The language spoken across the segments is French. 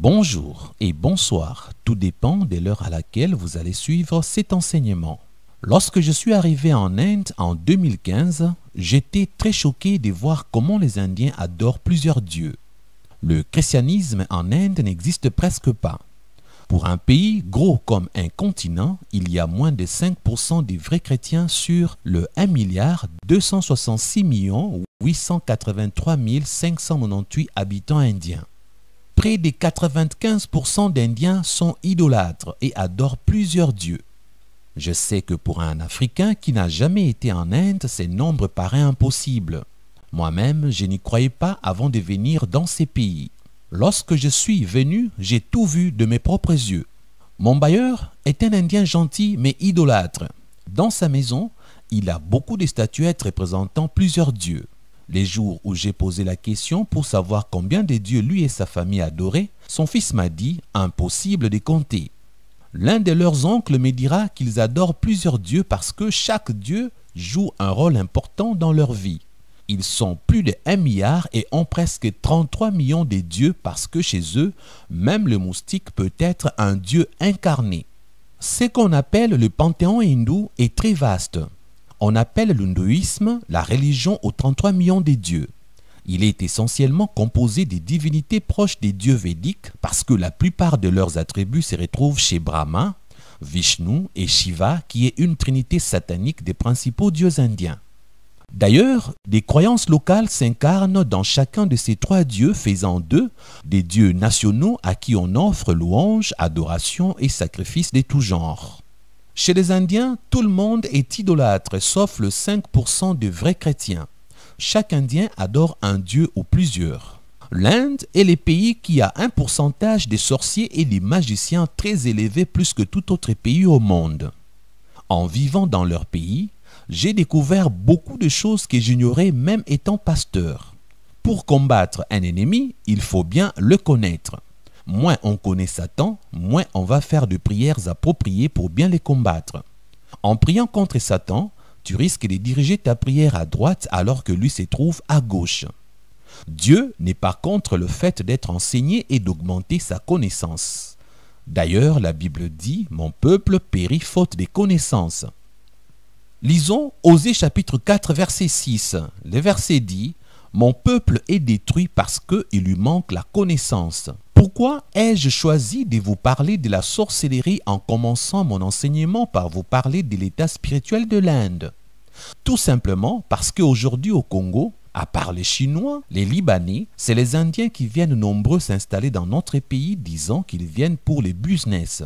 Bonjour et bonsoir, tout dépend de l'heure à laquelle vous allez suivre cet enseignement. Lorsque je suis arrivé en Inde en 2015, j'étais très choqué de voir comment les Indiens adorent plusieurs dieux. Le christianisme en Inde n'existe presque pas. Pour un pays gros comme un continent, il y a moins de 5% des vrais chrétiens sur le 1 milliard 266 millions 883 habitants indiens près de 95% d'Indiens sont idolâtres et adorent plusieurs dieux. Je sais que pour un Africain qui n'a jamais été en Inde, ces nombres paraissent impossibles. Moi-même, je n'y croyais pas avant de venir dans ces pays. Lorsque je suis venu, j'ai tout vu de mes propres yeux. Mon bailleur est un Indien gentil mais idolâtre. Dans sa maison, il a beaucoup de statuettes représentant plusieurs dieux. Les jours où j'ai posé la question pour savoir combien de dieux lui et sa famille adoraient, son fils m'a dit impossible de compter. L'un de leurs oncles me dira qu'ils adorent plusieurs dieux parce que chaque dieu joue un rôle important dans leur vie. Ils sont plus de 1 milliard et ont presque 33 millions de dieux parce que chez eux, même le moustique peut être un dieu incarné. Ce qu'on appelle le panthéon hindou est très vaste. On appelle l'hindouisme la religion aux 33 millions des dieux. Il est essentiellement composé des divinités proches des dieux védiques parce que la plupart de leurs attributs se retrouvent chez Brahma, Vishnu et Shiva qui est une trinité satanique des principaux dieux indiens. D'ailleurs, des croyances locales s'incarnent dans chacun de ces trois dieux faisant d'eux des dieux nationaux à qui on offre louanges, adoration et sacrifices de tout genre. Chez les Indiens, tout le monde est idolâtre, sauf le 5% de vrais chrétiens. Chaque Indien adore un dieu ou plusieurs. L'Inde est le pays qui a un pourcentage des sorciers et des magiciens très élevé plus que tout autre pays au monde. En vivant dans leur pays, j'ai découvert beaucoup de choses que j'ignorais même étant pasteur. Pour combattre un ennemi, il faut bien le connaître. Moins on connaît Satan, moins on va faire de prières appropriées pour bien les combattre. En priant contre Satan, tu risques de diriger ta prière à droite alors que lui se trouve à gauche. Dieu n'est pas contre le fait d'être enseigné et d'augmenter sa connaissance. D'ailleurs, la Bible dit Mon peuple périt faute des connaissances. Lisons Osée chapitre 4, verset 6. Le verset dit Mon peuple est détruit parce qu'il lui manque la connaissance. Pourquoi ai-je choisi de vous parler de la sorcellerie en commençant mon enseignement par vous parler de l'état spirituel de l'Inde Tout simplement parce qu'aujourd'hui au Congo, à part les Chinois, les Libanais, c'est les Indiens qui viennent nombreux s'installer dans notre pays disant qu'ils viennent pour les business.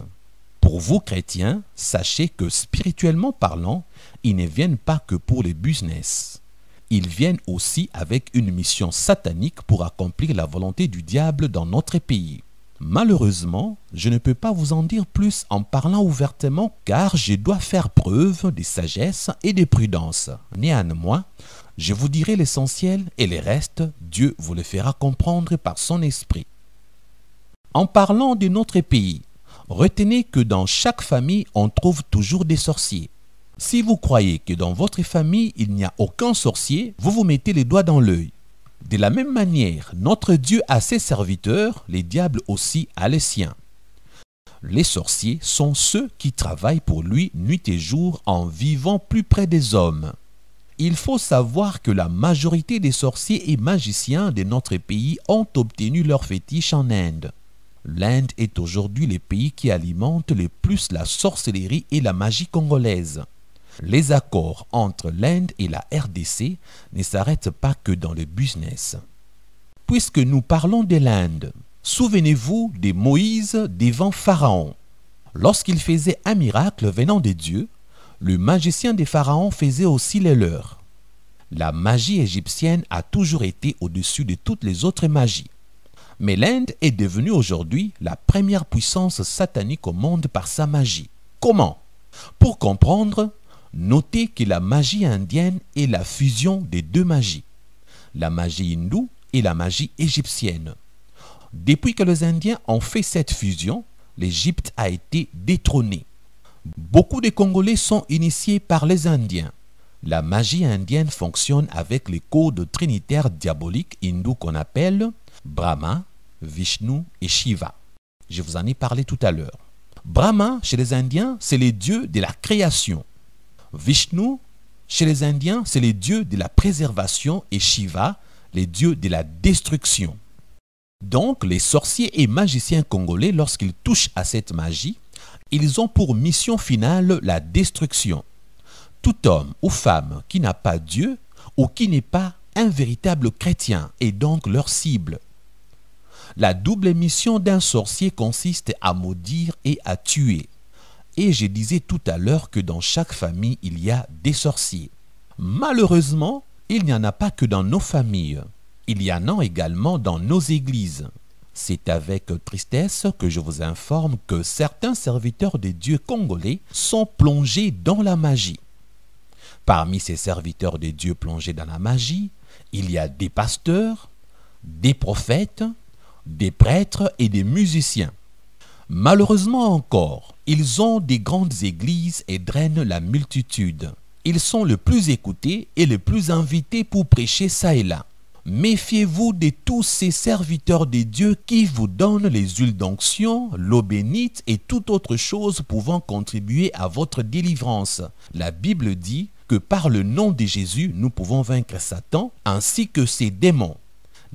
Pour vous chrétiens, sachez que spirituellement parlant, ils ne viennent pas que pour les business ils viennent aussi avec une mission satanique pour accomplir la volonté du diable dans notre pays. Malheureusement, je ne peux pas vous en dire plus en parlant ouvertement car je dois faire preuve de sagesse et de prudence. Néanmoins, je vous dirai l'essentiel et les restes, Dieu vous le fera comprendre par son esprit. En parlant de notre pays, retenez que dans chaque famille, on trouve toujours des sorciers. Si vous croyez que dans votre famille il n'y a aucun sorcier, vous vous mettez les doigts dans l'œil. De la même manière, notre Dieu a ses serviteurs, les diables aussi a les siens. Les sorciers sont ceux qui travaillent pour lui nuit et jour en vivant plus près des hommes. Il faut savoir que la majorité des sorciers et magiciens de notre pays ont obtenu leur fétiche en Inde. L'Inde est aujourd'hui le pays qui alimente le plus la sorcellerie et la magie congolaise. Les accords entre l'Inde et la RDC ne s'arrêtent pas que dans le business. Puisque nous parlons de l'Inde, souvenez-vous de Moïse devant Pharaon. Lorsqu'il faisait un miracle venant des dieux, le magicien des pharaons faisait aussi les leurs. La magie égyptienne a toujours été au-dessus de toutes les autres magies. Mais l'Inde est devenue aujourd'hui la première puissance satanique au monde par sa magie. Comment Pour comprendre, Notez que la magie indienne est la fusion des deux magies, la magie hindoue et la magie égyptienne. Depuis que les Indiens ont fait cette fusion, l'Égypte a été détrônée. Beaucoup de Congolais sont initiés par les Indiens. La magie indienne fonctionne avec les codes trinitaires diaboliques hindous qu'on appelle Brahma, Vishnu et Shiva. Je vous en ai parlé tout à l'heure. Brahma, chez les Indiens, c'est les dieux de la création. Vishnu, chez les Indiens, c'est les dieux de la préservation et Shiva, les dieux de la destruction. Donc, les sorciers et magiciens congolais, lorsqu'ils touchent à cette magie, ils ont pour mission finale la destruction. Tout homme ou femme qui n'a pas Dieu ou qui n'est pas un véritable chrétien est donc leur cible. La double mission d'un sorcier consiste à maudire et à tuer. Et je disais tout à l'heure que dans chaque famille, il y a des sorciers. Malheureusement, il n'y en a pas que dans nos familles. Il y en a également dans nos églises. C'est avec tristesse que je vous informe que certains serviteurs des dieux congolais sont plongés dans la magie. Parmi ces serviteurs des dieux plongés dans la magie, il y a des pasteurs, des prophètes, des prêtres et des musiciens. Malheureusement encore, ils ont des grandes églises et drainent la multitude. Ils sont le plus écoutés et le plus invités pour prêcher ça et là. Méfiez-vous de tous ces serviteurs de Dieu qui vous donnent les huiles d'onction, l'eau bénite et toute autre chose pouvant contribuer à votre délivrance. La Bible dit que par le nom de Jésus, nous pouvons vaincre Satan ainsi que ses démons.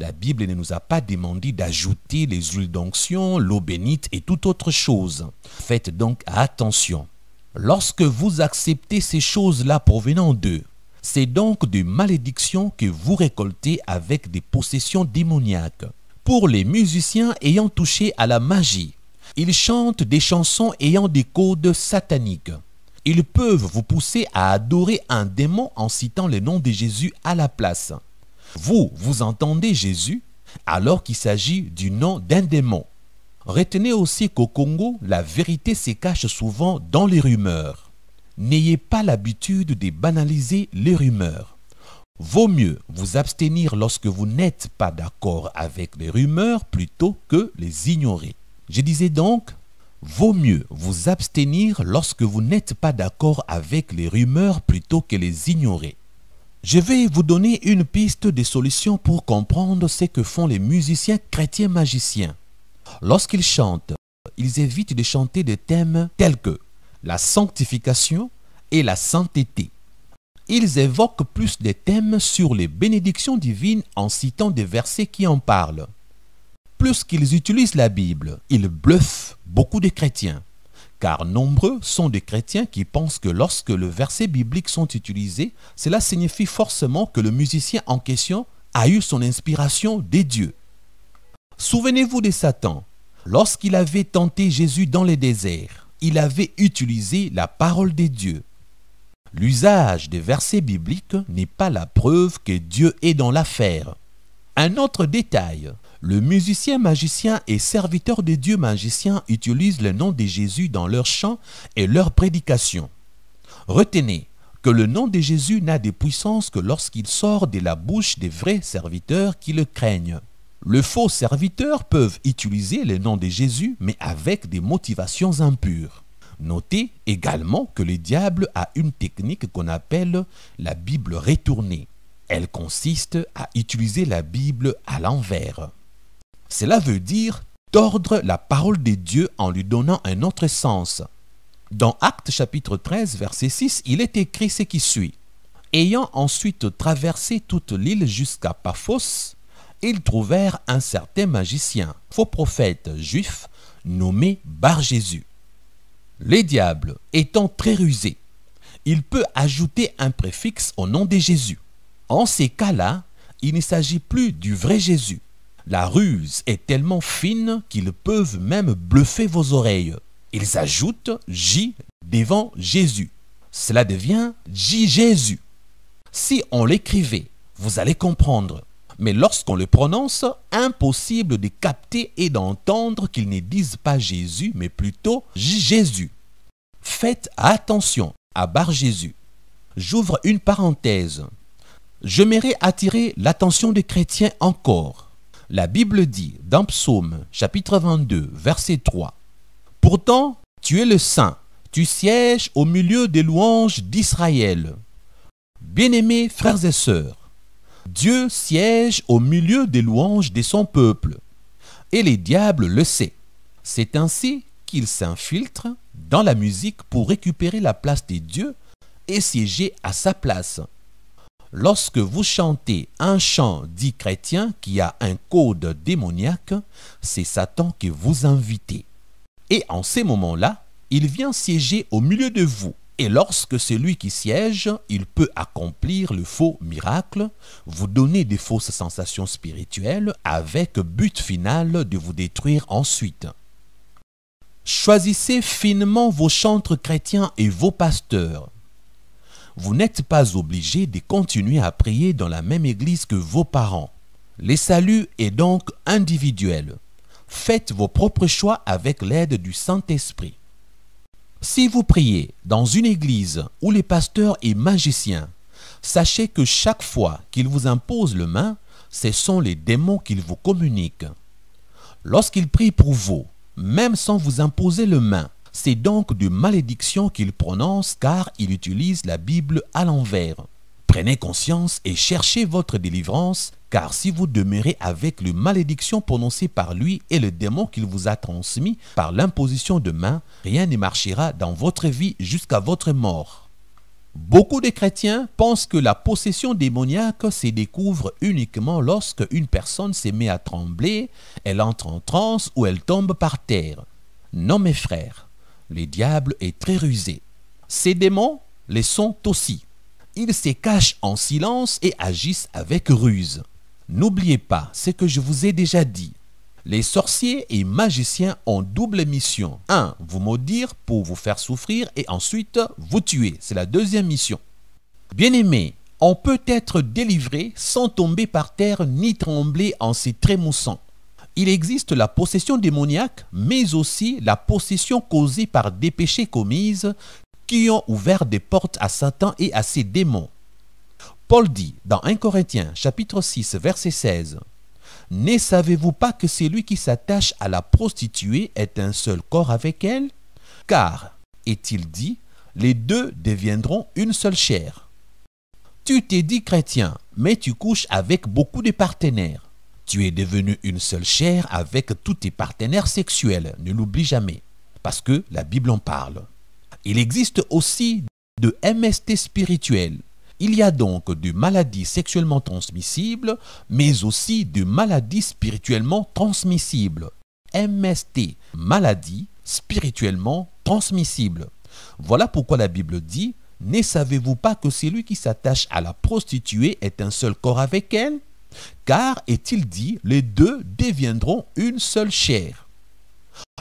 La Bible ne nous a pas demandé d'ajouter les huiles d'onction, l'eau bénite et toute autre chose. Faites donc attention. Lorsque vous acceptez ces choses-là provenant d'eux, c'est donc des malédictions que vous récoltez avec des possessions démoniaques. Pour les musiciens ayant touché à la magie, ils chantent des chansons ayant des codes sataniques. Ils peuvent vous pousser à adorer un démon en citant le nom de Jésus à la place. Vous, vous entendez Jésus alors qu'il s'agit du nom d'un démon. Retenez aussi qu'au Congo, la vérité se cache souvent dans les rumeurs. N'ayez pas l'habitude de banaliser les rumeurs. Vaut mieux vous abstenir lorsque vous n'êtes pas d'accord avec les rumeurs plutôt que les ignorer. Je disais donc, vaut mieux vous abstenir lorsque vous n'êtes pas d'accord avec les rumeurs plutôt que les ignorer. Je vais vous donner une piste de solutions pour comprendre ce que font les musiciens chrétiens magiciens. Lorsqu'ils chantent, ils évitent de chanter des thèmes tels que la sanctification et la sainteté. Ils évoquent plus des thèmes sur les bénédictions divines en citant des versets qui en parlent. Plus qu'ils utilisent la Bible, ils bluffent beaucoup de chrétiens car nombreux sont des chrétiens qui pensent que lorsque le verset biblique sont utilisés, cela signifie forcément que le musicien en question a eu son inspiration des dieux. Souvenez-vous de Satan. Lorsqu'il avait tenté Jésus dans les déserts, il avait utilisé la parole des dieux. L'usage des versets bibliques n'est pas la preuve que Dieu est dans l'affaire. Un autre détail, le musicien magicien et serviteur de Dieu magicien utilisent le nom de Jésus dans leurs chants et leurs prédications. Retenez que le nom de Jésus n'a des puissances que lorsqu'il sort de la bouche des vrais serviteurs qui le craignent. Le faux serviteur peut utiliser le nom de Jésus mais avec des motivations impures. Notez également que le diable a une technique qu'on appelle la Bible retournée. Elle consiste à utiliser la Bible à l'envers. Cela veut dire tordre la parole des dieux en lui donnant un autre sens. Dans Actes chapitre 13, verset 6, il est écrit ce qui suit. Ayant ensuite traversé toute l'île jusqu'à Paphos, ils trouvèrent un certain magicien, faux prophète juif, nommé Bar-Jésus. Les diables étant très rusés, il peut ajouter un préfixe au nom de Jésus. En ces cas-là, il ne s'agit plus du vrai Jésus, la ruse est tellement fine qu'ils peuvent même bluffer vos oreilles. Ils ajoutent J devant Jésus. Cela devient J Jésus. Si on l'écrivait, vous allez comprendre. Mais lorsqu'on le prononce, impossible de capter et d'entendre qu'ils ne disent pas Jésus, mais plutôt J Jésus. Faites attention à Bar Jésus. J'ouvre une parenthèse. J'aimerais attirer l'attention des chrétiens encore la Bible dit dans Psaume chapitre 22 verset 3 Pourtant, tu es le saint, tu sièges au milieu des louanges d'Israël. Bien-aimés frères et sœurs, Dieu siège au milieu des louanges de son peuple. Et les diables le sait. C'est ainsi qu'il s'infiltre dans la musique pour récupérer la place des dieux et siéger à sa place. Lorsque vous chantez un chant dit chrétien qui a un code démoniaque, c'est Satan qui vous invite. Et en ces moments-là, il vient siéger au milieu de vous. Et lorsque celui qui siège, il peut accomplir le faux miracle, vous donner des fausses sensations spirituelles avec but final de vous détruire ensuite. Choisissez finement vos chantres chrétiens et vos pasteurs vous n'êtes pas obligé de continuer à prier dans la même église que vos parents. Le salut est donc individuel. Faites vos propres choix avec l'aide du Saint-Esprit. Si vous priez dans une église où les pasteurs et magiciens, sachez que chaque fois qu'ils vous imposent le main, ce sont les démons qu'ils vous communiquent. Lorsqu'ils prient pour vous, même sans vous imposer le main, c'est donc de malédiction qu'il prononce car il utilise la Bible à l'envers. Prenez conscience et cherchez votre délivrance, car si vous demeurez avec les malédictions prononcées par lui et le démon qu'il vous a transmis par l'imposition de main, rien ne marchera dans votre vie jusqu'à votre mort. Beaucoup de chrétiens pensent que la possession démoniaque se découvre uniquement lorsque une personne se met à trembler, elle entre en transe ou elle tombe par terre. Non mes frères, le diable est très rusé. Ces démons les sont aussi. Ils se cachent en silence et agissent avec ruse. N'oubliez pas ce que je vous ai déjà dit. Les sorciers et magiciens ont double mission. 1. Vous maudire pour vous faire souffrir et ensuite vous tuer. C'est la deuxième mission. Bien-aimés, on peut être délivré sans tomber par terre ni trembler en s'y trémoussant il existe la possession démoniaque, mais aussi la possession causée par des péchés commises qui ont ouvert des portes à Satan et à ses démons. Paul dit dans 1 Corinthiens chapitre 6 verset 16 Ne savez-vous pas que celui qui s'attache à la prostituée est un seul corps avec elle Car, est-il dit, les deux deviendront une seule chair. Tu t'es dit chrétien, mais tu couches avec beaucoup de partenaires. Tu es devenu une seule chair avec tous tes partenaires sexuels. Ne l'oublie jamais, parce que la Bible en parle. Il existe aussi de MST spirituels. Il y a donc de maladies sexuellement transmissibles, mais aussi de maladies spirituellement transmissibles. MST, maladie spirituellement transmissible. Voilà pourquoi la Bible dit, ne savez-vous pas que celui qui s'attache à la prostituée est un seul corps avec elle car, est-il dit, les deux deviendront une seule chair.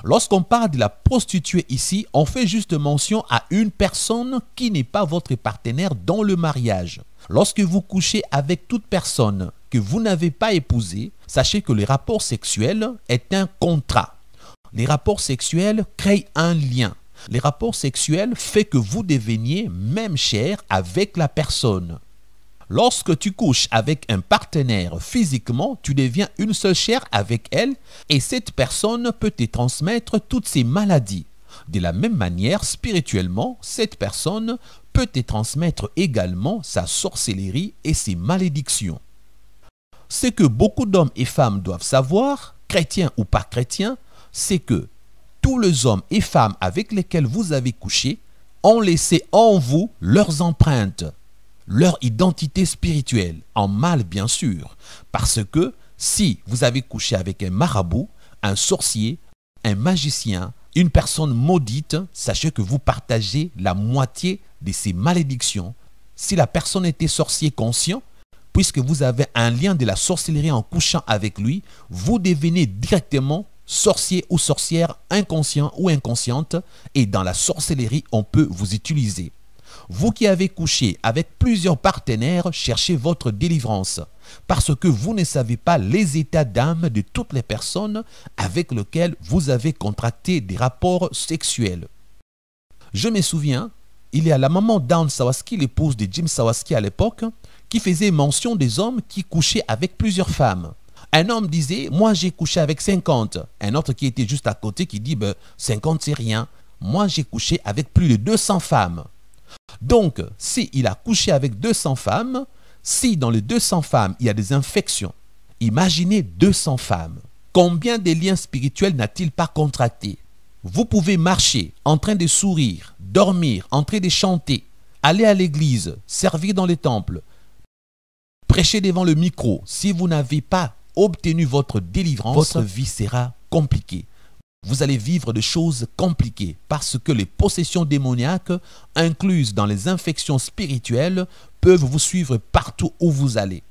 Lorsqu'on parle de la prostituée ici, on fait juste mention à une personne qui n'est pas votre partenaire dans le mariage. Lorsque vous couchez avec toute personne que vous n'avez pas épousée, sachez que le rapport sexuel est un contrat. Les rapports sexuels créent un lien. Les rapports sexuels font que vous deveniez même chair avec la personne. Lorsque tu couches avec un partenaire physiquement, tu deviens une seule chair avec elle et cette personne peut te transmettre toutes ses maladies. De la même manière, spirituellement, cette personne peut te transmettre également sa sorcellerie et ses malédictions. Ce que beaucoup d'hommes et femmes doivent savoir, chrétiens ou pas chrétiens, c'est que tous les hommes et femmes avec lesquels vous avez couché ont laissé en vous leurs empreintes leur identité spirituelle, en mal bien sûr, parce que si vous avez couché avec un marabout, un sorcier, un magicien, une personne maudite, sachez que vous partagez la moitié de ses malédictions. Si la personne était sorcier conscient, puisque vous avez un lien de la sorcellerie en couchant avec lui, vous devenez directement sorcier ou sorcière inconscient ou inconsciente et dans la sorcellerie, on peut vous utiliser. Vous qui avez couché avec plusieurs partenaires, cherchez votre délivrance, parce que vous ne savez pas les états d'âme de toutes les personnes avec lesquelles vous avez contracté des rapports sexuels. Je me souviens, il y a la maman d'Anne Sawaski, l'épouse de Jim Sawaski à l'époque, qui faisait mention des hommes qui couchaient avec plusieurs femmes. Un homme disait, moi j'ai couché avec 50. Un autre qui était juste à côté qui dit, ben, 50 c'est rien. Moi j'ai couché avec plus de 200 femmes. Donc, s'il il a couché avec 200 femmes, si dans les 200 femmes, il y a des infections, imaginez 200 femmes. Combien de liens spirituels n'a-t-il pas contracté Vous pouvez marcher en train de sourire, dormir, en train de chanter, aller à l'église, servir dans les temples, prêcher devant le micro. Si vous n'avez pas obtenu votre délivrance, votre vie sera compliquée vous allez vivre des choses compliquées parce que les possessions démoniaques incluses dans les infections spirituelles peuvent vous suivre partout où vous allez.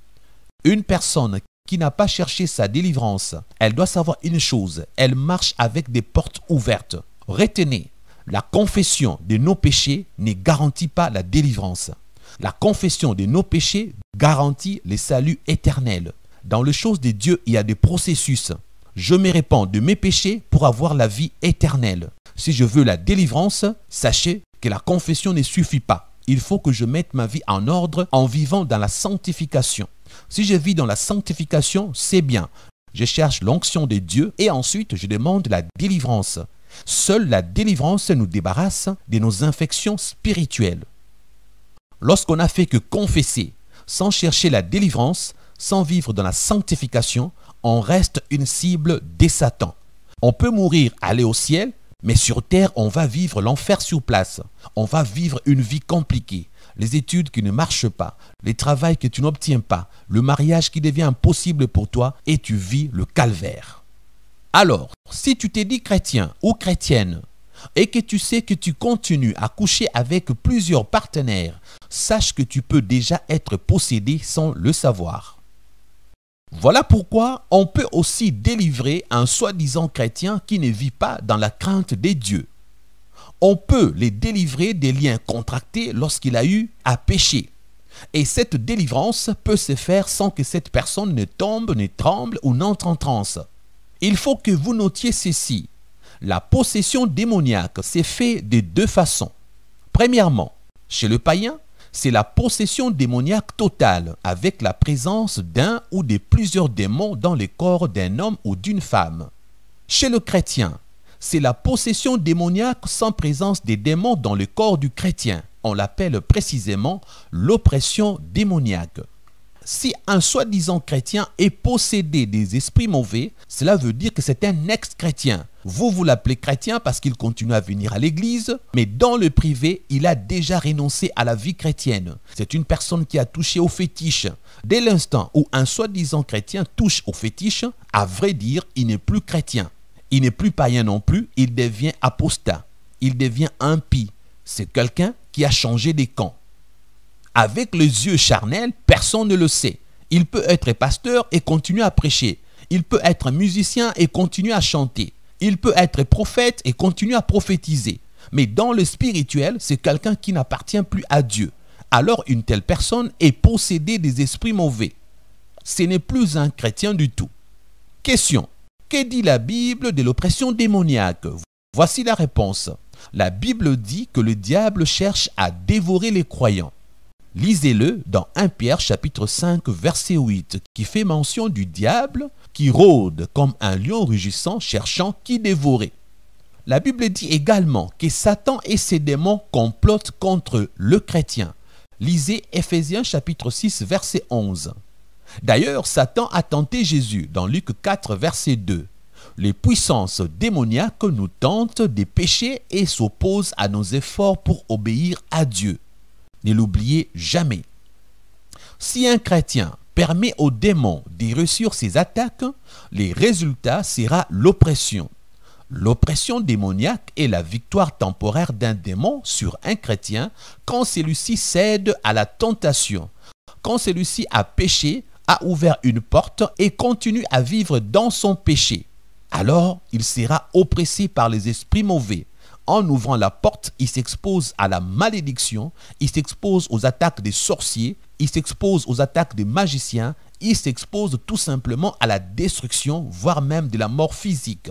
Une personne qui n'a pas cherché sa délivrance, elle doit savoir une chose, elle marche avec des portes ouvertes. Retenez, la confession de nos péchés ne garantit pas la délivrance. La confession de nos péchés garantit le salut éternel. Dans les choses de Dieu, il y a des processus je me répands de mes péchés pour avoir la vie éternelle. Si je veux la délivrance, sachez que la confession ne suffit pas. Il faut que je mette ma vie en ordre en vivant dans la sanctification. Si je vis dans la sanctification, c'est bien. Je cherche l'onction de Dieu et ensuite je demande la délivrance. Seule la délivrance nous débarrasse de nos infections spirituelles. Lorsqu'on n'a fait que confesser, sans chercher la délivrance, sans vivre dans la sanctification, on reste une cible des Satans. On peut mourir, aller au ciel, mais sur Terre, on va vivre l'enfer sur place. On va vivre une vie compliquée. Les études qui ne marchent pas, les travails que tu n'obtiens pas, le mariage qui devient impossible pour toi et tu vis le calvaire. Alors, si tu t'es dit chrétien ou chrétienne et que tu sais que tu continues à coucher avec plusieurs partenaires, sache que tu peux déjà être possédé sans le savoir. Voilà pourquoi on peut aussi délivrer un soi-disant chrétien qui ne vit pas dans la crainte des dieux. On peut les délivrer des liens contractés lorsqu'il a eu à pécher. Et cette délivrance peut se faire sans que cette personne ne tombe, ne tremble ou n'entre en transe. Il faut que vous notiez ceci. La possession démoniaque s'est faite de deux façons. Premièrement, chez le païen, c'est la possession démoniaque totale avec la présence d'un ou de plusieurs démons dans le corps d'un homme ou d'une femme. Chez le chrétien, c'est la possession démoniaque sans présence des démons dans le corps du chrétien. On l'appelle précisément l'oppression démoniaque si un soi-disant chrétien est possédé des esprits mauvais, cela veut dire que c'est un ex-chrétien. Vous vous l'appelez chrétien parce qu'il continue à venir à l'église, mais dans le privé, il a déjà renoncé à la vie chrétienne. C'est une personne qui a touché au fétiche. Dès l'instant où un soi-disant chrétien touche au fétiche, à vrai dire, il n'est plus chrétien. Il n'est plus païen non plus, il devient apostat. Il devient impie. C'est quelqu'un qui a changé des camps avec les yeux charnels, personne ne le sait. Il peut être pasteur et continuer à prêcher. Il peut être musicien et continuer à chanter. Il peut être prophète et continuer à prophétiser. Mais dans le spirituel, c'est quelqu'un qui n'appartient plus à Dieu. Alors une telle personne est possédée des esprits mauvais. Ce n'est plus un chrétien du tout. Question. Que dit la Bible de l'oppression démoniaque Voici la réponse. La Bible dit que le diable cherche à dévorer les croyants. Lisez-le dans 1 Pierre chapitre 5 verset 8 qui fait mention du diable qui rôde comme un lion rugissant cherchant qui dévorer. La Bible dit également que Satan et ses démons complotent contre le chrétien. Lisez Ephésiens chapitre 6 verset 11. D'ailleurs, Satan a tenté Jésus dans Luc 4 verset 2. Les puissances démoniaques nous tentent des péchés et s'opposent à nos efforts pour obéir à Dieu. Ne l'oubliez jamais. Si un chrétien permet aux démons d'y réussir ses attaques, le résultat sera l'oppression. L'oppression démoniaque est la victoire temporaire d'un démon sur un chrétien quand celui-ci cède à la tentation, quand celui-ci a péché, a ouvert une porte et continue à vivre dans son péché. Alors il sera oppressé par les esprits mauvais, en ouvrant la porte, il s'expose à la malédiction, il s'expose aux attaques des sorciers, il s'expose aux attaques des magiciens, il s'expose tout simplement à la destruction, voire même de la mort physique.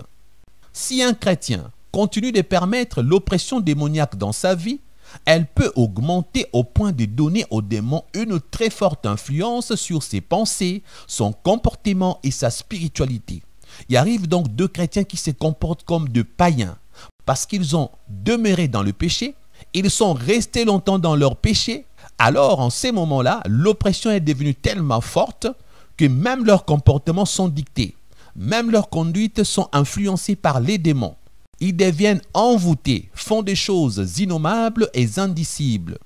Si un chrétien continue de permettre l'oppression démoniaque dans sa vie, elle peut augmenter au point de donner au démon une très forte influence sur ses pensées, son comportement et sa spiritualité. Il arrive donc deux chrétiens qui se comportent comme de païens parce qu'ils ont demeuré dans le péché, ils sont restés longtemps dans leur péché, alors en ces moments-là, l'oppression est devenue tellement forte que même leurs comportements sont dictés, même leurs conduites sont influencées par les démons. Ils deviennent envoûtés, font des choses innommables et indicibles.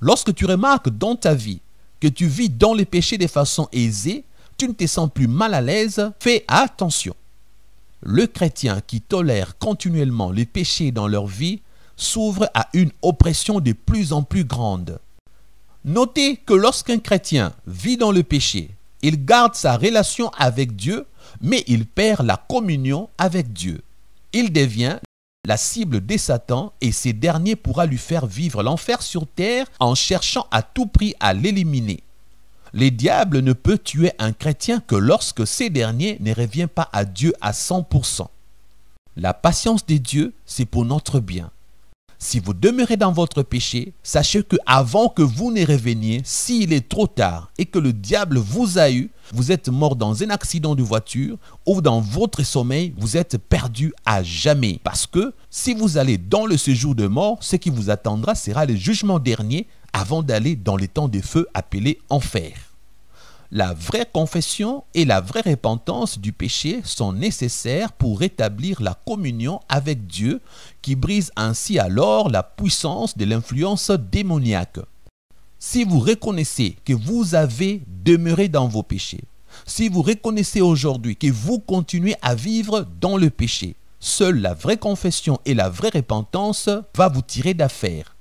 Lorsque tu remarques dans ta vie que tu vis dans les péchés de façon aisée, tu ne te sens plus mal à l'aise, fais attention. Le chrétien qui tolère continuellement les péchés dans leur vie s'ouvre à une oppression de plus en plus grande. Notez que lorsqu'un chrétien vit dans le péché, il garde sa relation avec Dieu, mais il perd la communion avec Dieu. Il devient la cible des Satan et ces derniers pourra lui faire vivre l'enfer sur terre en cherchant à tout prix à l'éliminer les diables ne peut tuer un chrétien que lorsque ces derniers ne revient pas à Dieu à 100%. La patience des dieux, c'est pour notre bien. Si vous demeurez dans votre péché, sachez que avant que vous ne reveniez, s'il est trop tard et que le diable vous a eu, vous êtes mort dans un accident de voiture ou dans votre sommeil, vous êtes perdu à jamais. Parce que si vous allez dans le séjour de mort, ce qui vous attendra sera le jugement dernier avant d'aller dans les temps des feux appelés enfer. La vraie confession et la vraie repentance du péché sont nécessaires pour rétablir la communion avec Dieu, qui brise ainsi alors la puissance de l'influence démoniaque. Si vous reconnaissez que vous avez demeuré dans vos péchés, si vous reconnaissez aujourd'hui que vous continuez à vivre dans le péché, seule la vraie confession et la vraie repentance va vous tirer d'affaire.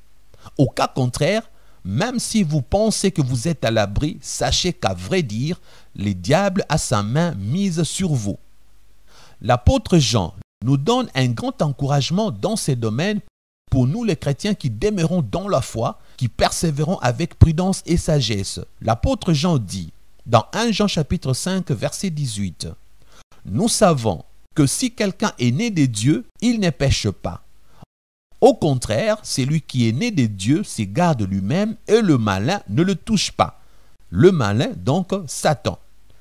Au cas contraire, même si vous pensez que vous êtes à l'abri, sachez qu'à vrai dire, le diable a sa main mise sur vous. L'apôtre Jean nous donne un grand encouragement dans ces domaines pour nous les chrétiens qui demeurons dans la foi, qui persévérons avec prudence et sagesse. L'apôtre Jean dit dans 1 Jean chapitre 5 verset 18, Nous savons que si quelqu'un est né des dieux, il ne pêche pas. Au contraire, celui qui est né des Dieu se garde lui-même et le malin ne le touche pas. Le malin, donc, Satan.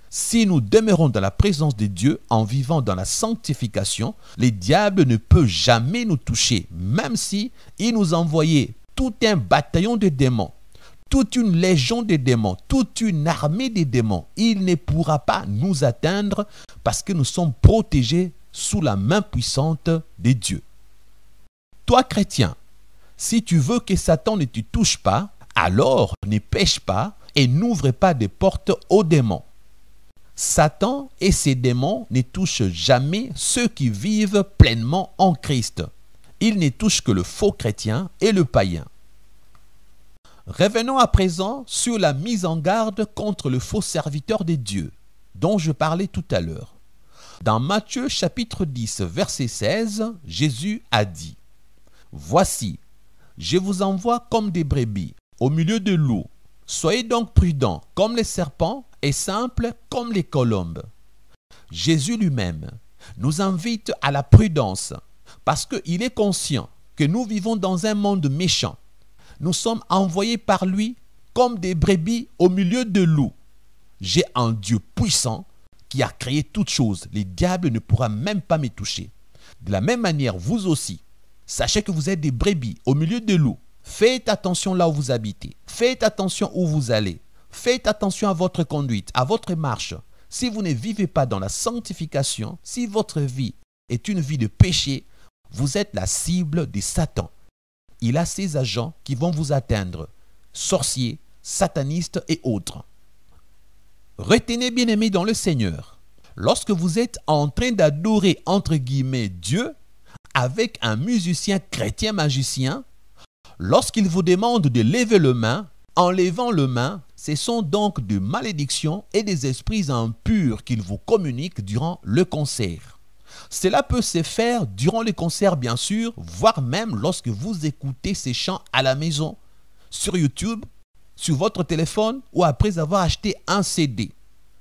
Si nous demeurons dans la présence de Dieu en vivant dans la sanctification, le diable ne peut jamais nous toucher, même si il nous envoyait tout un bataillon de démons, toute une légion de démons, toute une armée de démons. Il ne pourra pas nous atteindre parce que nous sommes protégés sous la main puissante des dieux. Toi, chrétien, si tu veux que Satan ne te touche pas, alors ne pêche pas et n'ouvre pas des portes aux démons. Satan et ses démons ne touchent jamais ceux qui vivent pleinement en Christ. Ils ne touchent que le faux chrétien et le païen. Revenons à présent sur la mise en garde contre le faux serviteur des dieux, dont je parlais tout à l'heure. Dans Matthieu chapitre 10, verset 16, Jésus a dit Voici, je vous envoie comme des brebis au milieu de loups. Soyez donc prudents comme les serpents et simples comme les colombes. Jésus lui-même nous invite à la prudence parce qu'il est conscient que nous vivons dans un monde méchant. Nous sommes envoyés par lui comme des brebis au milieu de loups. J'ai un Dieu puissant qui a créé toutes choses. Les diables ne pourra même pas me toucher. De la même manière, vous aussi, Sachez que vous êtes des brebis au milieu de loups. Faites attention là où vous habitez. Faites attention où vous allez. Faites attention à votre conduite, à votre marche. Si vous ne vivez pas dans la sanctification, si votre vie est une vie de péché, vous êtes la cible de Satan. Il a ses agents qui vont vous atteindre, sorciers, satanistes et autres. Retenez bien aimé dans le Seigneur. Lorsque vous êtes en train d'adorer entre guillemets Dieu, avec un musicien chrétien magicien, lorsqu'il vous demande de lever le main, en levant le main, ce sont donc des malédictions et des esprits impurs qu'il vous communique durant le concert. Cela peut se faire durant le concert bien sûr, voire même lorsque vous écoutez ces chants à la maison, sur YouTube, sur votre téléphone ou après avoir acheté un CD.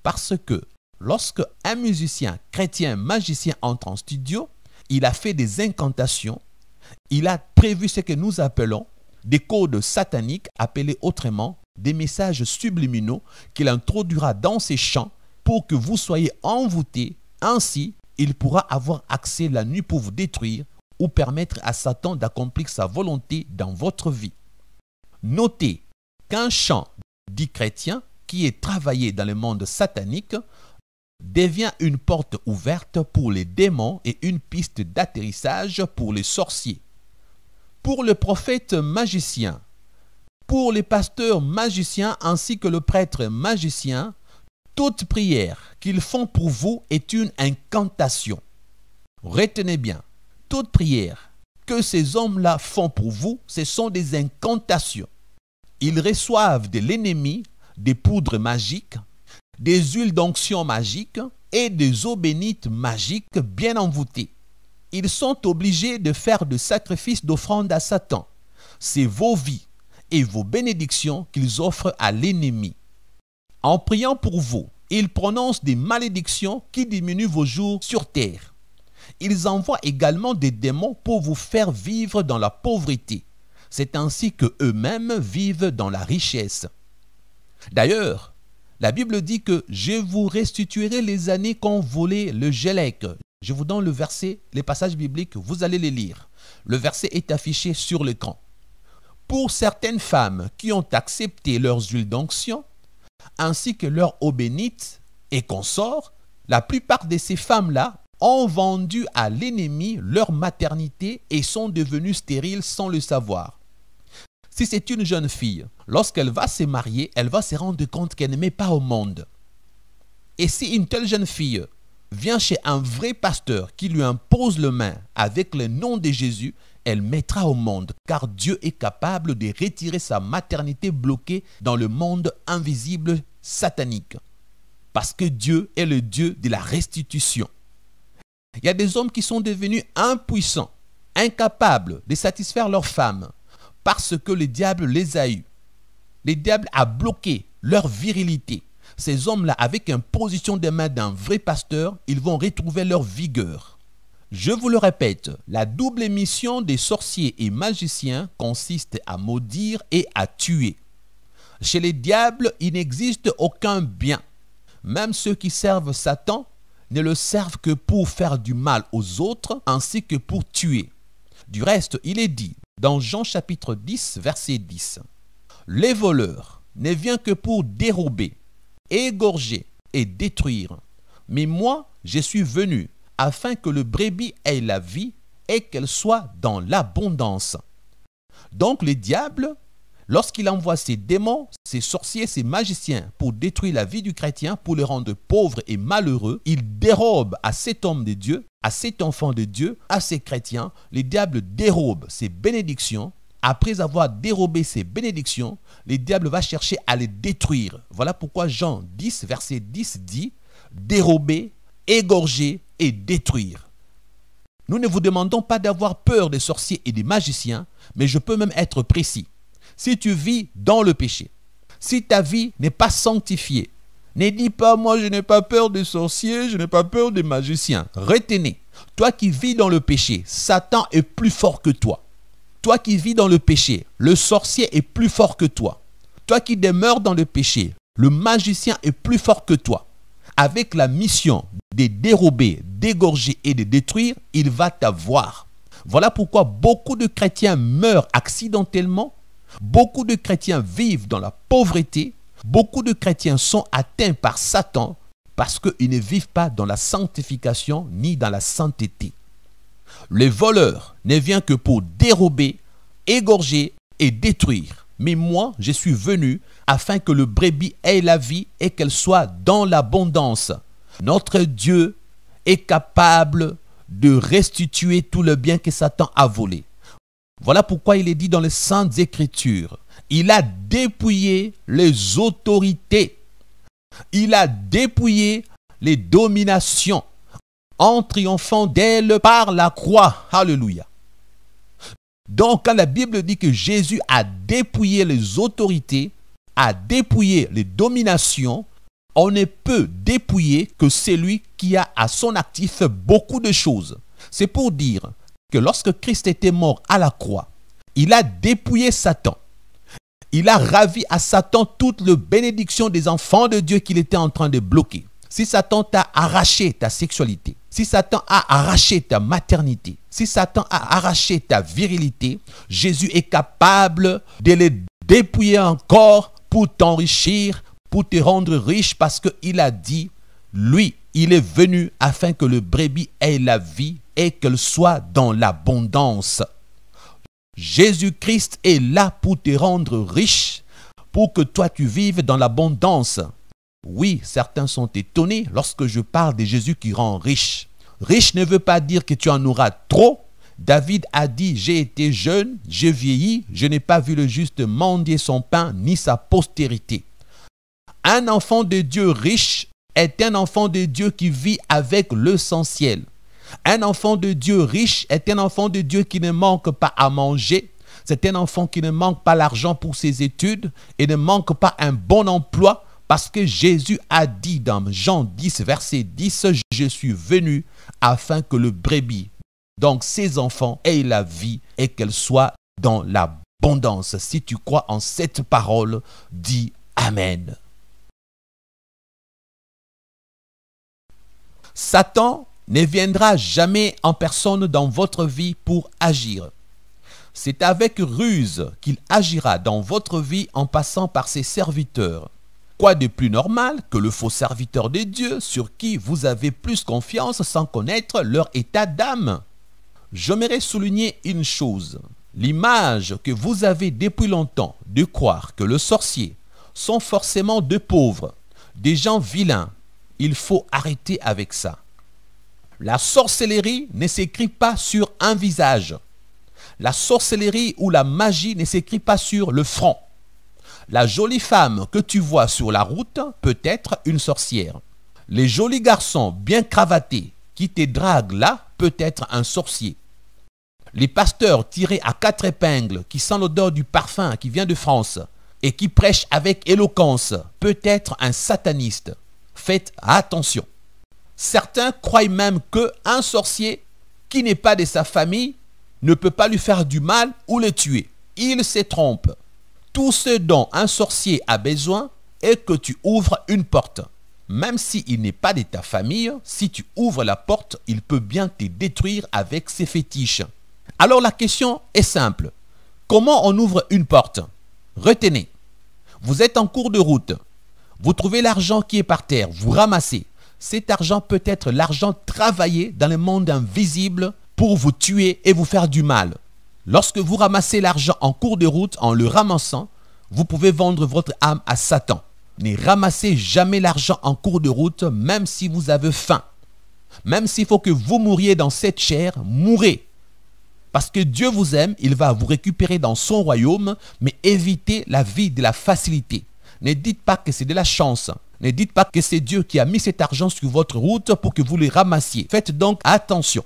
Parce que lorsque un musicien chrétien magicien entre en studio, il a fait des incantations, il a prévu ce que nous appelons des codes sataniques, appelés autrement des messages subliminaux qu'il introduira dans ses champs pour que vous soyez envoûtés. Ainsi, il pourra avoir accès la nuit pour vous détruire ou permettre à Satan d'accomplir sa volonté dans votre vie. Notez qu'un chant dit chrétien qui est travaillé dans le monde satanique devient une porte ouverte pour les démons et une piste d'atterrissage pour les sorciers. Pour le prophète magicien, pour les pasteurs magiciens ainsi que le prêtre magicien, toute prière qu'ils font pour vous est une incantation. Retenez bien, toute prière que ces hommes-là font pour vous, ce sont des incantations. Ils reçoivent de l'ennemi des poudres magiques des huiles d'onction magiques et des eaux bénites magiques bien envoûtées. Ils sont obligés de faire des sacrifices d'offrandes à Satan. C'est vos vies et vos bénédictions qu'ils offrent à l'ennemi. En priant pour vous, ils prononcent des malédictions qui diminuent vos jours sur terre. Ils envoient également des démons pour vous faire vivre dans la pauvreté. C'est ainsi que eux-mêmes vivent dans la richesse. D'ailleurs, la Bible dit que je vous restituerai les années qu'on volait le Gélec. Je vous donne le verset, les passages bibliques, vous allez les lire. Le verset est affiché sur l'écran. Pour certaines femmes qui ont accepté leurs huiles d'onction, ainsi que leurs eaux bénites et consorts, la plupart de ces femmes-là ont vendu à l'ennemi leur maternité et sont devenues stériles sans le savoir. Si c'est une jeune fille, lorsqu'elle va se marier, elle va se rendre compte qu'elle ne met pas au monde. Et si une telle jeune fille vient chez un vrai pasteur qui lui impose le main avec le nom de Jésus, elle mettra au monde, car Dieu est capable de retirer sa maternité bloquée dans le monde invisible satanique. Parce que Dieu est le Dieu de la restitution. Il y a des hommes qui sont devenus impuissants, incapables de satisfaire leurs femmes, parce que le diable les a eus. Le diable a bloqué leur virilité. Ces hommes-là, avec une position des mains d'un vrai pasteur, ils vont retrouver leur vigueur. Je vous le répète, la double mission des sorciers et magiciens consiste à maudire et à tuer. Chez les diables, il n'existe aucun bien. Même ceux qui servent Satan ne le servent que pour faire du mal aux autres ainsi que pour tuer. Du reste, il est dit, dans Jean chapitre 10, verset 10. Les voleurs ne viennent que pour dérober, égorger et détruire. Mais moi, je suis venu afin que le brebis ait la vie et qu'elle soit dans l'abondance. Donc les diables Lorsqu'il envoie ses démons, ses sorciers, ses magiciens pour détruire la vie du chrétien, pour le rendre pauvre et malheureux, il dérobe à cet homme de Dieu, à cet enfant de Dieu, à ces chrétiens, les diables dérobent ses bénédictions. Après avoir dérobé ses bénédictions, les diables va chercher à les détruire. Voilà pourquoi Jean 10, verset 10 dit, dérober, égorger et détruire. Nous ne vous demandons pas d'avoir peur des sorciers et des magiciens, mais je peux même être précis si tu vis dans le péché, si ta vie n'est pas sanctifiée, ne dis pas moi je n'ai pas peur des sorciers, je n'ai pas peur des magiciens. Retenez, toi qui vis dans le péché, Satan est plus fort que toi. Toi qui vis dans le péché, le sorcier est plus fort que toi. Toi qui demeures dans le péché, le magicien est plus fort que toi. Avec la mission de dérober, d'égorger et de détruire, il va t'avoir. Voilà pourquoi beaucoup de chrétiens meurent accidentellement Beaucoup de chrétiens vivent dans la pauvreté. Beaucoup de chrétiens sont atteints par Satan parce qu'ils ne vivent pas dans la sanctification ni dans la sainteté. Le voleur ne vient que pour dérober, égorger et détruire. Mais moi, je suis venu afin que le brebis ait la vie et qu'elle soit dans l'abondance. Notre Dieu est capable de restituer tout le bien que Satan a volé. Voilà pourquoi il est dit dans les Saintes Écritures, il a dépouillé les autorités, il a dépouillé les dominations en triomphant d'elles par la croix. Alléluia. Donc quand la Bible dit que Jésus a dépouillé les autorités, a dépouillé les dominations, on ne peut dépouiller que celui qui a à son actif beaucoup de choses. C'est pour dire que lorsque Christ était mort à la croix, il a dépouillé Satan. Il a ravi à Satan toute la bénédiction des enfants de Dieu qu'il était en train de bloquer. Si Satan t'a arraché ta sexualité, si Satan a arraché ta maternité, si Satan a arraché ta virilité, Jésus est capable de les dépouiller encore pour t'enrichir, pour te rendre riche, parce qu'il a dit, lui, il est venu afin que le brebis ait la vie et qu'elle soit dans l'abondance. Jésus-Christ est là pour te rendre riche, pour que toi tu vives dans l'abondance. Oui, certains sont étonnés lorsque je parle de Jésus qui rend riche. Riche ne veut pas dire que tu en auras trop. David a dit, j'ai été jeune, j'ai vieilli, je n'ai pas vu le juste mendier son pain ni sa postérité. Un enfant de Dieu riche est un enfant de Dieu qui vit avec l'essentiel. Un enfant de Dieu riche est un enfant de Dieu qui ne manque pas à manger. C'est un enfant qui ne manque pas l'argent pour ses études et ne manque pas un bon emploi parce que Jésus a dit dans Jean 10, verset 10, je suis venu afin que le brebis, donc ses enfants, aient la vie et qu'elle soit dans l'abondance. Si tu crois en cette parole, dis Amen. Satan ne viendra jamais en personne dans votre vie pour agir. C'est avec ruse qu'il agira dans votre vie en passant par ses serviteurs. Quoi de plus normal que le faux serviteur de Dieu sur qui vous avez plus confiance sans connaître leur état d'âme J'aimerais souligner une chose. L'image que vous avez depuis longtemps de croire que le sorcier sont forcément de pauvres, des gens vilains, il faut arrêter avec ça. La sorcellerie ne s'écrit pas sur un visage. La sorcellerie ou la magie ne s'écrit pas sur le front. La jolie femme que tu vois sur la route peut être une sorcière. Les jolis garçons bien cravatés qui te draguent là peut être un sorcier. Les pasteurs tirés à quatre épingles qui sent l'odeur du parfum qui vient de France et qui prêchent avec éloquence peut être un sataniste. Faites attention. Certains croient même qu'un sorcier qui n'est pas de sa famille ne peut pas lui faire du mal ou le tuer. Il se trompe. Tout ce dont un sorcier a besoin est que tu ouvres une porte. Même s'il n'est pas de ta famille, si tu ouvres la porte, il peut bien te détruire avec ses fétiches. Alors la question est simple. Comment on ouvre une porte Retenez, vous êtes en cours de route. Vous trouvez l'argent qui est par terre, vous ramassez. Cet argent peut être l'argent travaillé dans le monde invisible pour vous tuer et vous faire du mal. Lorsque vous ramassez l'argent en cours de route en le ramassant, vous pouvez vendre votre âme à Satan. Ne ramassez jamais l'argent en cours de route, même si vous avez faim. Même s'il faut que vous mouriez dans cette chair, mourrez. Parce que Dieu vous aime, il va vous récupérer dans son royaume, mais évitez la vie de la facilité. Ne dites pas que c'est de la chance. Ne dites pas que c'est Dieu qui a mis cet argent sur votre route pour que vous le ramassiez. Faites donc attention.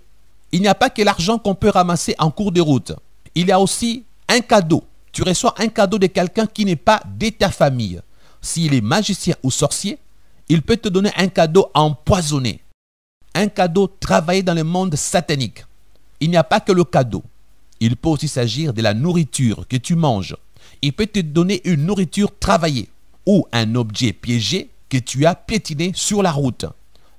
Il n'y a pas que l'argent qu'on peut ramasser en cours de route. Il y a aussi un cadeau. Tu reçois un cadeau de quelqu'un qui n'est pas de ta famille. S'il est magicien ou sorcier, il peut te donner un cadeau empoisonné. Un cadeau travaillé dans le monde satanique. Il n'y a pas que le cadeau. Il peut aussi s'agir de la nourriture que tu manges. Il peut te donner une nourriture travaillée ou un objet piégé que tu as piétiné sur la route.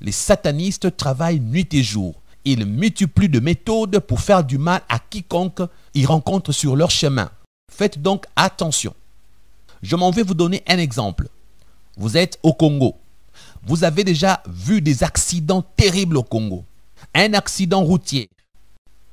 Les satanistes travaillent nuit et jour. Ils multiplient de méthodes pour faire du mal à quiconque ils rencontrent sur leur chemin. Faites donc attention. Je m'en vais vous donner un exemple. Vous êtes au Congo. Vous avez déjà vu des accidents terribles au Congo. Un accident routier.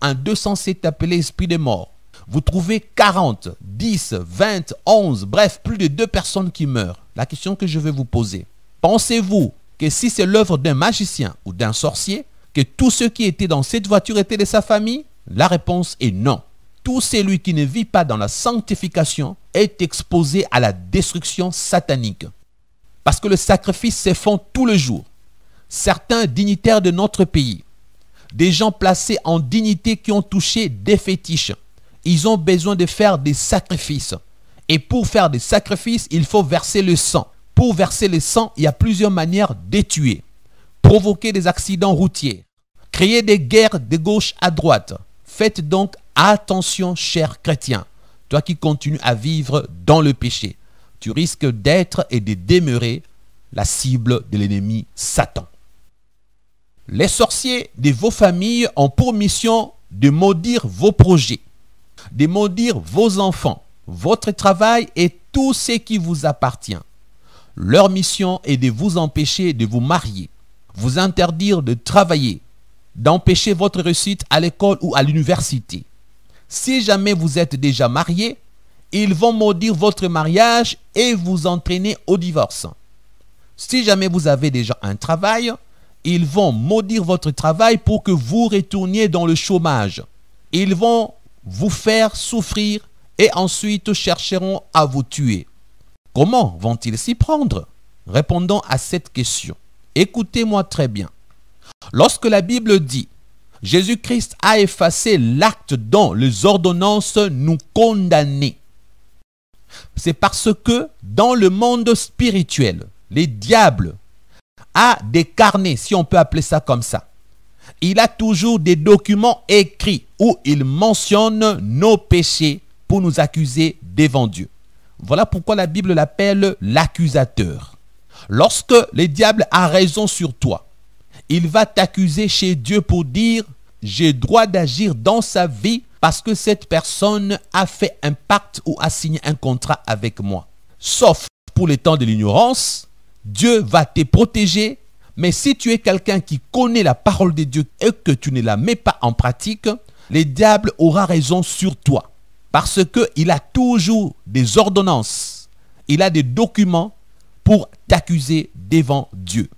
Un 207 appelé esprit de mort. Vous trouvez 40, 10, 20, 11, bref, plus de deux personnes qui meurent. La question que je vais vous poser, pensez-vous que si c'est l'œuvre d'un magicien ou d'un sorcier, que tous ceux qui étaient dans cette voiture étaient de sa famille La réponse est non. Tout celui qui ne vit pas dans la sanctification est exposé à la destruction satanique. Parce que le sacrifice s'effondre tout le jour. Certains dignitaires de notre pays, des gens placés en dignité qui ont touché des fétiches, ils ont besoin de faire des sacrifices. Et pour faire des sacrifices, il faut verser le sang. Pour verser le sang, il y a plusieurs manières tuer. Provoquer des accidents routiers. Créer des guerres de gauche à droite. Faites donc attention, chers chrétiens. Toi qui continues à vivre dans le péché, tu risques d'être et de demeurer la cible de l'ennemi Satan. Les sorciers de vos familles ont pour mission de maudire vos projets, de maudire vos enfants, votre travail et tout ce qui vous appartient. Leur mission est de vous empêcher de vous marier, vous interdire de travailler, d'empêcher votre réussite à l'école ou à l'université. Si jamais vous êtes déjà marié, ils vont maudire votre mariage et vous entraîner au divorce. Si jamais vous avez déjà un travail, ils vont maudire votre travail pour que vous retourniez dans le chômage. Ils vont vous faire souffrir et ensuite chercheront à vous tuer. Comment vont-ils s'y prendre Répondons à cette question. Écoutez-moi très bien. Lorsque la Bible dit Jésus-Christ a effacé l'acte dont les ordonnances nous condamnaient, c'est parce que dans le monde spirituel, les diables a décarné, si on peut appeler ça comme ça, il a toujours des documents écrits où il mentionne nos péchés pour nous accuser devant Dieu. Voilà pourquoi la Bible l'appelle l'accusateur. Lorsque le diable a raison sur toi, il va t'accuser chez Dieu pour dire, j'ai droit d'agir dans sa vie parce que cette personne a fait un pacte ou a signé un contrat avec moi. Sauf pour les temps de l'ignorance, Dieu va te protéger mais si tu es quelqu'un qui connaît la parole de Dieu et que tu ne la mets pas en pratique, le diable aura raison sur toi. Parce qu'il a toujours des ordonnances, il a des documents pour t'accuser devant Dieu.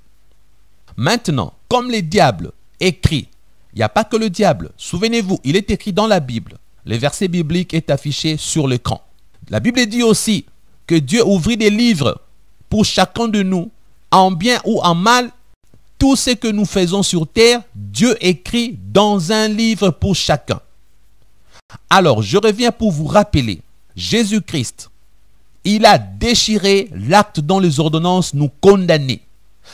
Maintenant, comme le diable écrit, il n'y a pas que le diable. Souvenez-vous, il est écrit dans la Bible. Le verset biblique est affiché sur l'écran. La Bible dit aussi que Dieu ouvrit des livres pour chacun de nous, en bien ou en mal, tout ce que nous faisons sur terre, Dieu écrit dans un livre pour chacun. Alors, je reviens pour vous rappeler, Jésus-Christ, il a déchiré l'acte dont les ordonnances nous condamnaient.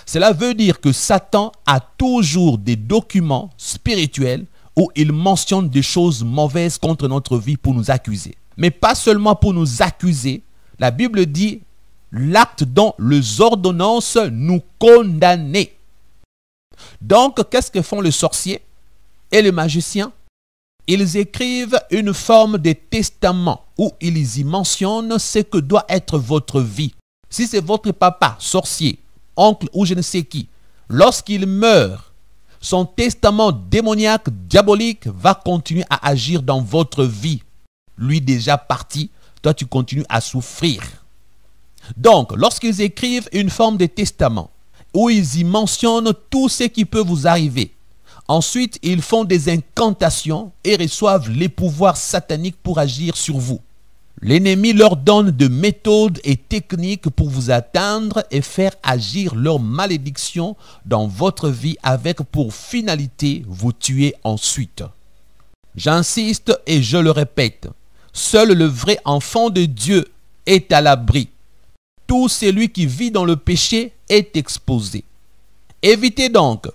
Cela veut dire que Satan a toujours des documents spirituels où il mentionne des choses mauvaises contre notre vie pour nous accuser. Mais pas seulement pour nous accuser. La Bible dit l'acte dont les ordonnances nous condamnaient. Donc, qu'est-ce que font les sorciers et le magicien Ils écrivent une forme de testament où ils y mentionnent ce que doit être votre vie. Si c'est votre papa, sorcier, oncle ou je ne sais qui, lorsqu'il meurt, son testament démoniaque, diabolique, va continuer à agir dans votre vie. Lui déjà parti, toi tu continues à souffrir. Donc, lorsqu'ils écrivent une forme de testament, où ils y mentionnent tout ce qui peut vous arriver. Ensuite, ils font des incantations et reçoivent les pouvoirs sataniques pour agir sur vous. L'ennemi leur donne de méthodes et techniques pour vous atteindre et faire agir leur malédiction dans votre vie avec pour finalité vous tuer ensuite. J'insiste et je le répète, seul le vrai enfant de Dieu est à l'abri tout celui qui vit dans le péché est exposé. Évitez donc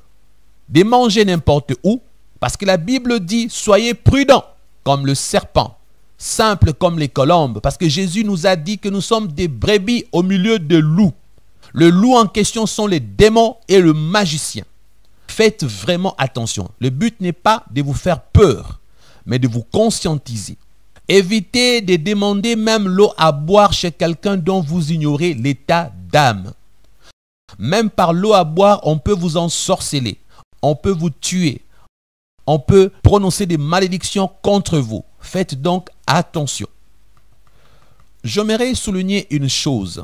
de manger n'importe où, parce que la Bible dit, soyez prudents comme le serpent, simples comme les colombes, parce que Jésus nous a dit que nous sommes des brebis au milieu de loups. Le loup en question sont les démons et le magicien. Faites vraiment attention. Le but n'est pas de vous faire peur, mais de vous conscientiser. Évitez de demander même l'eau à boire chez quelqu'un dont vous ignorez l'état d'âme. Même par l'eau à boire, on peut vous ensorceler, on peut vous tuer, on peut prononcer des malédictions contre vous. Faites donc attention. J'aimerais souligner une chose.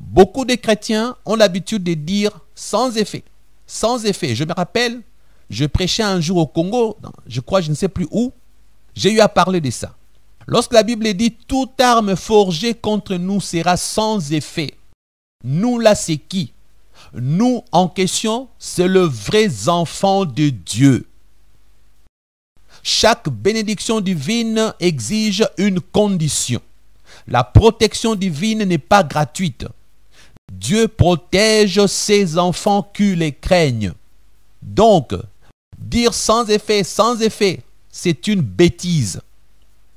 Beaucoup de chrétiens ont l'habitude de dire sans effet, sans effet. Je me rappelle, je prêchais un jour au Congo, je crois, je ne sais plus où, j'ai eu à parler de ça. Lorsque la Bible dit toute arme forgée contre nous sera sans effet, nous là c'est qui Nous en question, c'est le vrai enfant de Dieu. Chaque bénédiction divine exige une condition. La protection divine n'est pas gratuite. Dieu protège ses enfants qui les craignent. Donc, dire sans effet, sans effet, c'est une bêtise.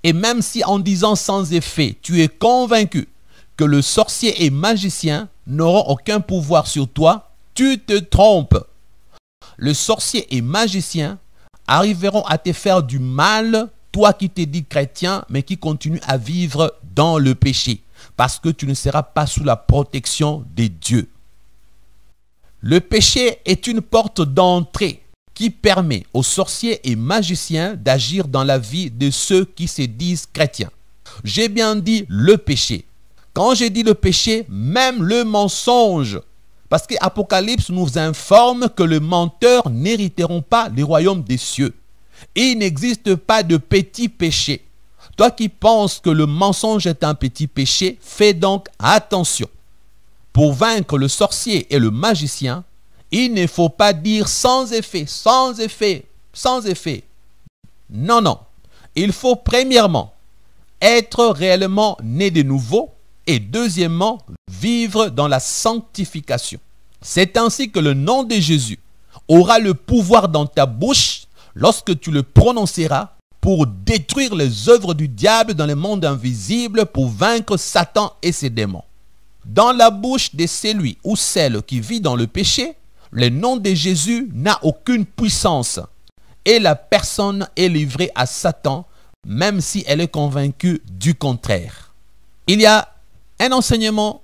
Et même si en disant sans effet, tu es convaincu que le sorcier et magicien n'auront aucun pouvoir sur toi, tu te trompes. Le sorcier et magicien arriveront à te faire du mal, toi qui t'es dit chrétien, mais qui continue à vivre dans le péché, parce que tu ne seras pas sous la protection des dieux. Le péché est une porte d'entrée qui permet aux sorciers et magiciens d'agir dans la vie de ceux qui se disent chrétiens. J'ai bien dit le péché. Quand j'ai dit le péché, même le mensonge. Parce que Apocalypse nous informe que les menteurs n'hériteront pas les royaumes des cieux. il n'existe pas de petit péché. Toi qui penses que le mensonge est un petit péché, fais donc attention. Pour vaincre le sorcier et le magicien, il ne faut pas dire sans effet, sans effet, sans effet. Non, non. Il faut premièrement être réellement né de nouveau et deuxièmement vivre dans la sanctification. C'est ainsi que le nom de Jésus aura le pouvoir dans ta bouche lorsque tu le prononceras pour détruire les œuvres du diable dans le monde invisible, pour vaincre Satan et ses démons. Dans la bouche de celui ou celle qui vit dans le péché, le nom de Jésus n'a aucune puissance et la personne est livrée à Satan même si elle est convaincue du contraire. Il y a un enseignement,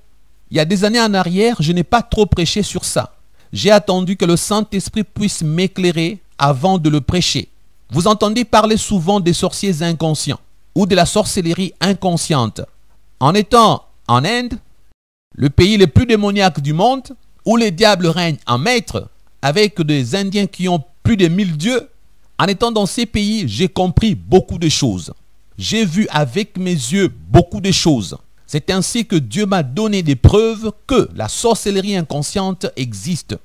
il y a des années en arrière, je n'ai pas trop prêché sur ça. J'ai attendu que le Saint-Esprit puisse m'éclairer avant de le prêcher. Vous entendez parler souvent des sorciers inconscients ou de la sorcellerie inconsciente. En étant en Inde, le pays le plus démoniaque du monde, où les diables règnent en maître, avec des Indiens qui ont plus de 1000 dieux, en étant dans ces pays, j'ai compris beaucoup de choses. J'ai vu avec mes yeux beaucoup de choses. C'est ainsi que Dieu m'a donné des preuves que la sorcellerie inconsciente existe.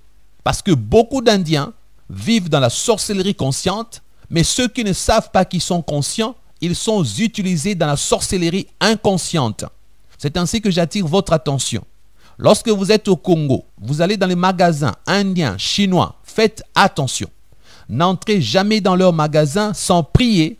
Parce que beaucoup d'Indiens vivent dans la sorcellerie consciente, mais ceux qui ne savent pas qu'ils sont conscients, ils sont utilisés dans la sorcellerie inconsciente. C'est ainsi que j'attire votre attention. Lorsque vous êtes au Congo, vous allez dans les magasins indiens, chinois, faites attention. N'entrez jamais dans leurs magasins sans prier,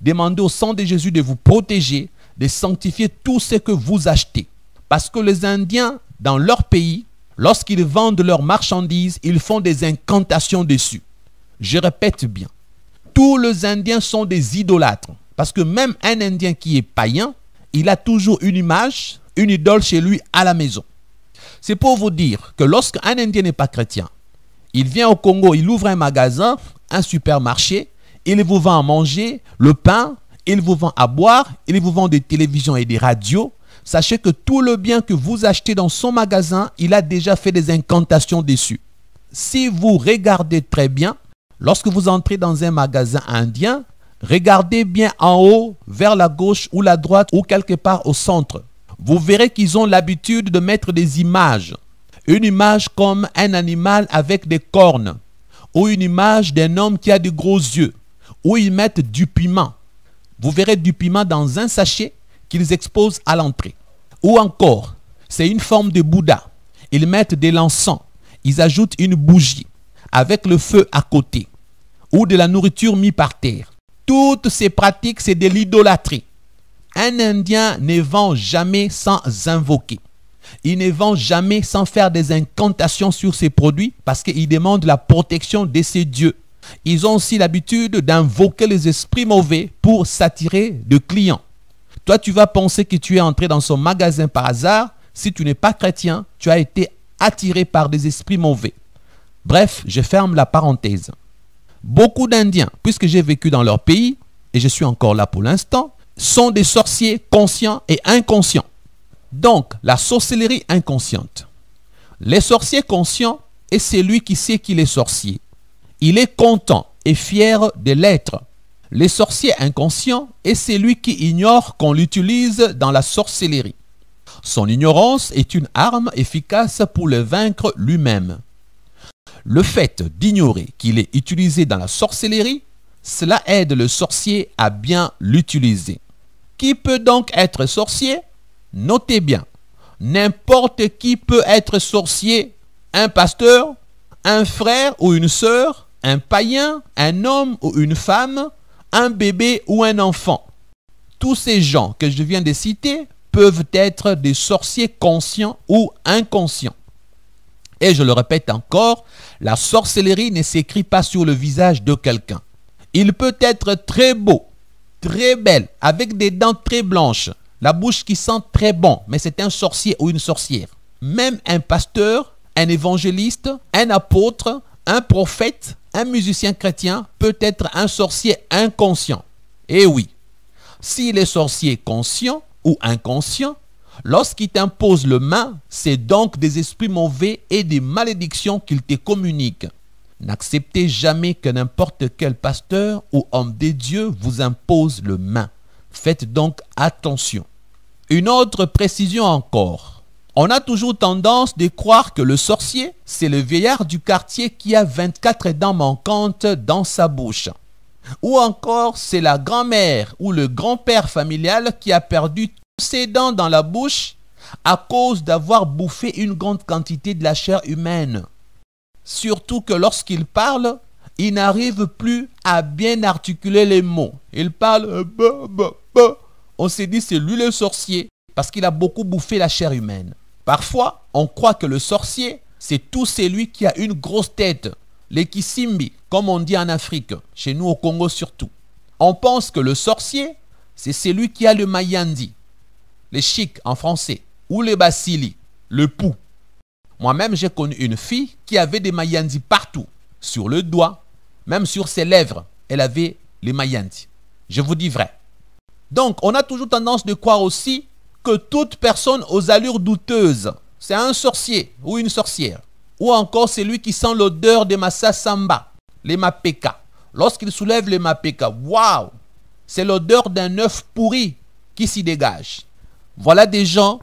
demandez au sang de Jésus de vous protéger, de sanctifier tout ce que vous achetez. Parce que les Indiens, dans leur pays, lorsqu'ils vendent leurs marchandises, ils font des incantations dessus. Je répète bien, tous les Indiens sont des idolâtres. Parce que même un Indien qui est païen, il a toujours une image, une idole chez lui à la maison. C'est pour vous dire que lorsqu'un Indien n'est pas chrétien, il vient au Congo, il ouvre un magasin, un supermarché, il vous vend à manger, le pain, il vous vend à boire, il vous vend des télévisions et des radios. Sachez que tout le bien que vous achetez dans son magasin, il a déjà fait des incantations dessus. Si vous regardez très bien, lorsque vous entrez dans un magasin indien, regardez bien en haut, vers la gauche ou la droite ou quelque part au centre vous verrez qu'ils ont l'habitude de mettre des images. Une image comme un animal avec des cornes, ou une image d'un homme qui a de gros yeux, ou ils mettent du piment. Vous verrez du piment dans un sachet qu'ils exposent à l'entrée. Ou encore, c'est une forme de Bouddha. Ils mettent des l'encens, ils ajoutent une bougie avec le feu à côté, ou de la nourriture mise par terre. Toutes ces pratiques, c'est de l'idolâtrie. Un Indien ne vend jamais sans invoquer. Il ne vend jamais sans faire des incantations sur ses produits parce qu'il demande la protection de ses dieux. Ils ont aussi l'habitude d'invoquer les esprits mauvais pour s'attirer de clients. Toi, tu vas penser que tu es entré dans son magasin par hasard. Si tu n'es pas chrétien, tu as été attiré par des esprits mauvais. Bref, je ferme la parenthèse. Beaucoup d'Indiens, puisque j'ai vécu dans leur pays, et je suis encore là pour l'instant, sont des sorciers conscients et inconscients. Donc, la sorcellerie inconsciente. Les sorciers conscients est celui qui sait qu'il est sorcier. Il est content et fier de l'être. Les sorciers inconscients est celui qui ignore qu'on l'utilise dans la sorcellerie. Son ignorance est une arme efficace pour le vaincre lui-même. Le fait d'ignorer qu'il est utilisé dans la sorcellerie, cela aide le sorcier à bien l'utiliser. Qui peut donc être sorcier Notez bien, n'importe qui peut être sorcier. Un pasteur, un frère ou une sœur, un païen, un homme ou une femme, un bébé ou un enfant. Tous ces gens que je viens de citer peuvent être des sorciers conscients ou inconscients. Et je le répète encore, la sorcellerie ne s'écrit pas sur le visage de quelqu'un. Il peut être très beau, très belle, avec des dents très blanches, la bouche qui sent très bon, mais c'est un sorcier ou une sorcière. Même un pasteur, un évangéliste, un apôtre, un prophète, un musicien chrétien peut être un sorcier inconscient. Eh oui, s'il est sorcier conscient ou inconscient, lorsqu'il t'impose le main, c'est donc des esprits mauvais et des malédictions qu'il te communique. N'acceptez jamais que n'importe quel pasteur ou homme des dieux vous impose le main. Faites donc attention. Une autre précision encore. On a toujours tendance de croire que le sorcier, c'est le vieillard du quartier qui a 24 dents manquantes dans sa bouche. Ou encore, c'est la grand-mère ou le grand-père familial qui a perdu tous ses dents dans la bouche à cause d'avoir bouffé une grande quantité de la chair humaine. Surtout que lorsqu'il parle, il n'arrive plus à bien articuler les mots. Il parle... Euh, bah, bah, bah. On s'est dit, c'est lui le sorcier, parce qu'il a beaucoup bouffé la chair humaine. Parfois, on croit que le sorcier, c'est tout celui qui a une grosse tête, les kisimbi, comme on dit en Afrique, chez nous au Congo surtout. On pense que le sorcier, c'est celui qui a le mayandi, les chic en français, ou les basili, le pou. Moi-même, j'ai connu une fille qui avait des mayandis partout, sur le doigt, même sur ses lèvres, elle avait les mayandis. Je vous dis vrai. Donc, on a toujours tendance de croire aussi que toute personne aux allures douteuses, c'est un sorcier ou une sorcière, ou encore celui qui sent l'odeur des masasamba, les Mapeka. Lorsqu'il soulève les Mapeka, waouh, c'est l'odeur d'un œuf pourri qui s'y dégage. Voilà des gens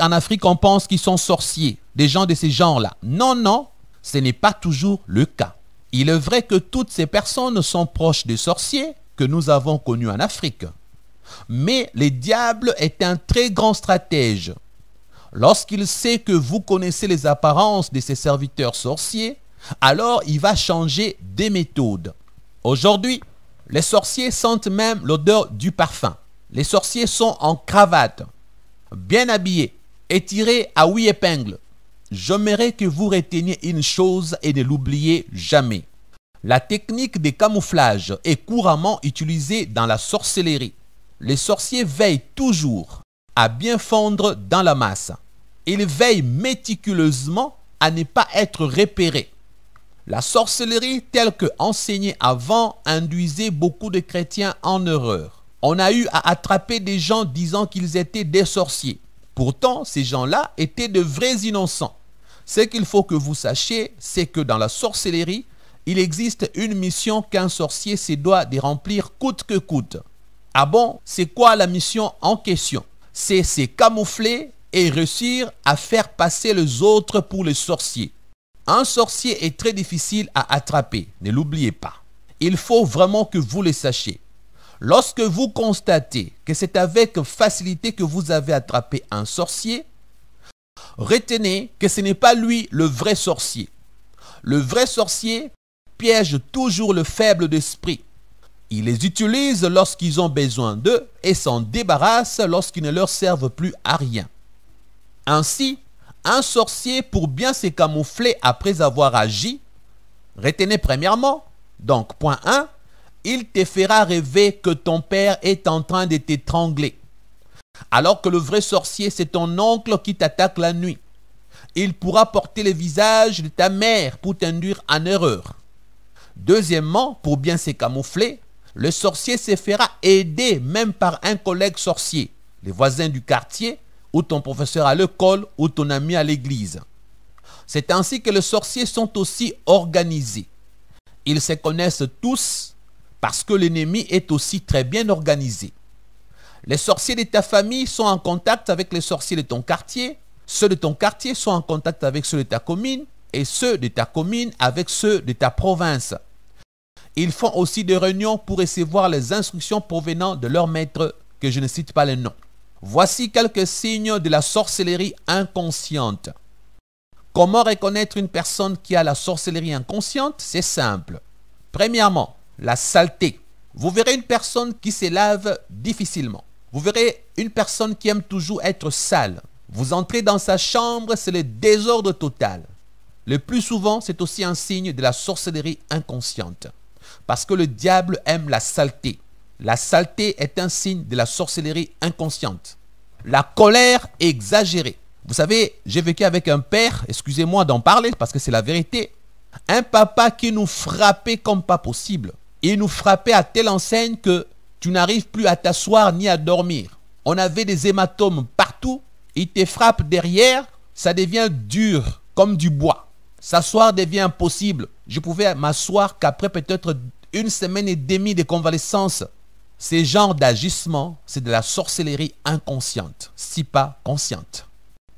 en Afrique, on pense qu'ils sont sorciers, des gens de ces genres là Non, non, ce n'est pas toujours le cas. Il est vrai que toutes ces personnes sont proches des sorciers que nous avons connus en Afrique. Mais le diable est un très grand stratège. Lorsqu'il sait que vous connaissez les apparences de ses serviteurs sorciers, alors il va changer des méthodes. Aujourd'hui, les sorciers sentent même l'odeur du parfum. Les sorciers sont en cravate bien habillé étiré à huit épingles, j'aimerais que vous reteniez une chose et ne l'oubliez jamais. La technique des camouflages est couramment utilisée dans la sorcellerie. Les sorciers veillent toujours à bien fondre dans la masse. Ils veillent méticuleusement à ne pas être repérés. La sorcellerie telle que enseignée avant induisait beaucoup de chrétiens en erreur. On a eu à attraper des gens disant qu'ils étaient des sorciers. Pourtant, ces gens-là étaient de vrais innocents. Ce qu'il faut que vous sachiez, c'est que dans la sorcellerie, il existe une mission qu'un sorcier se doit de remplir coûte que coûte. Ah bon, c'est quoi la mission en question C'est se camoufler et réussir à faire passer les autres pour les sorciers. Un sorcier est très difficile à attraper, ne l'oubliez pas. Il faut vraiment que vous le sachiez. Lorsque vous constatez que c'est avec facilité que vous avez attrapé un sorcier, retenez que ce n'est pas lui le vrai sorcier. Le vrai sorcier piège toujours le faible d'esprit. Il les utilise lorsqu'ils ont besoin d'eux et s'en débarrasse lorsqu'ils ne leur servent plus à rien. Ainsi, un sorcier, pour bien se camoufler après avoir agi, retenez premièrement, donc point 1, il te fera rêver que ton père est en train de t'étrangler. Alors que le vrai sorcier, c'est ton oncle qui t'attaque la nuit. Il pourra porter le visage de ta mère pour t'induire en erreur. Deuxièmement, pour bien se camoufler, le sorcier se fera aider même par un collègue sorcier, les voisins du quartier, ou ton professeur à l'école, ou ton ami à l'église. C'est ainsi que les sorciers sont aussi organisés. Ils se connaissent tous parce que l'ennemi est aussi très bien organisé. Les sorciers de ta famille sont en contact avec les sorciers de ton quartier, ceux de ton quartier sont en contact avec ceux de ta commune, et ceux de ta commune avec ceux de ta province. Ils font aussi des réunions pour recevoir les instructions provenant de leur maître, que je ne cite pas le nom. Voici quelques signes de la sorcellerie inconsciente. Comment reconnaître une personne qui a la sorcellerie inconsciente C'est simple. Premièrement, la saleté. Vous verrez une personne qui se lave difficilement. Vous verrez une personne qui aime toujours être sale. Vous entrez dans sa chambre, c'est le désordre total. Le plus souvent, c'est aussi un signe de la sorcellerie inconsciente. Parce que le diable aime la saleté. La saleté est un signe de la sorcellerie inconsciente. La colère exagérée. Vous savez, j'ai vécu avec un père, excusez-moi d'en parler parce que c'est la vérité. Un papa qui nous frappait comme pas possible. Il nous frappait à telle enseigne que tu n'arrives plus à t'asseoir ni à dormir. On avait des hématomes partout. Il te frappe derrière. Ça devient dur, comme du bois. S'asseoir devient impossible. Je pouvais m'asseoir qu'après peut-être une semaine et demie de convalescence. Ces genres d'agissements, c'est de la sorcellerie inconsciente, si pas consciente.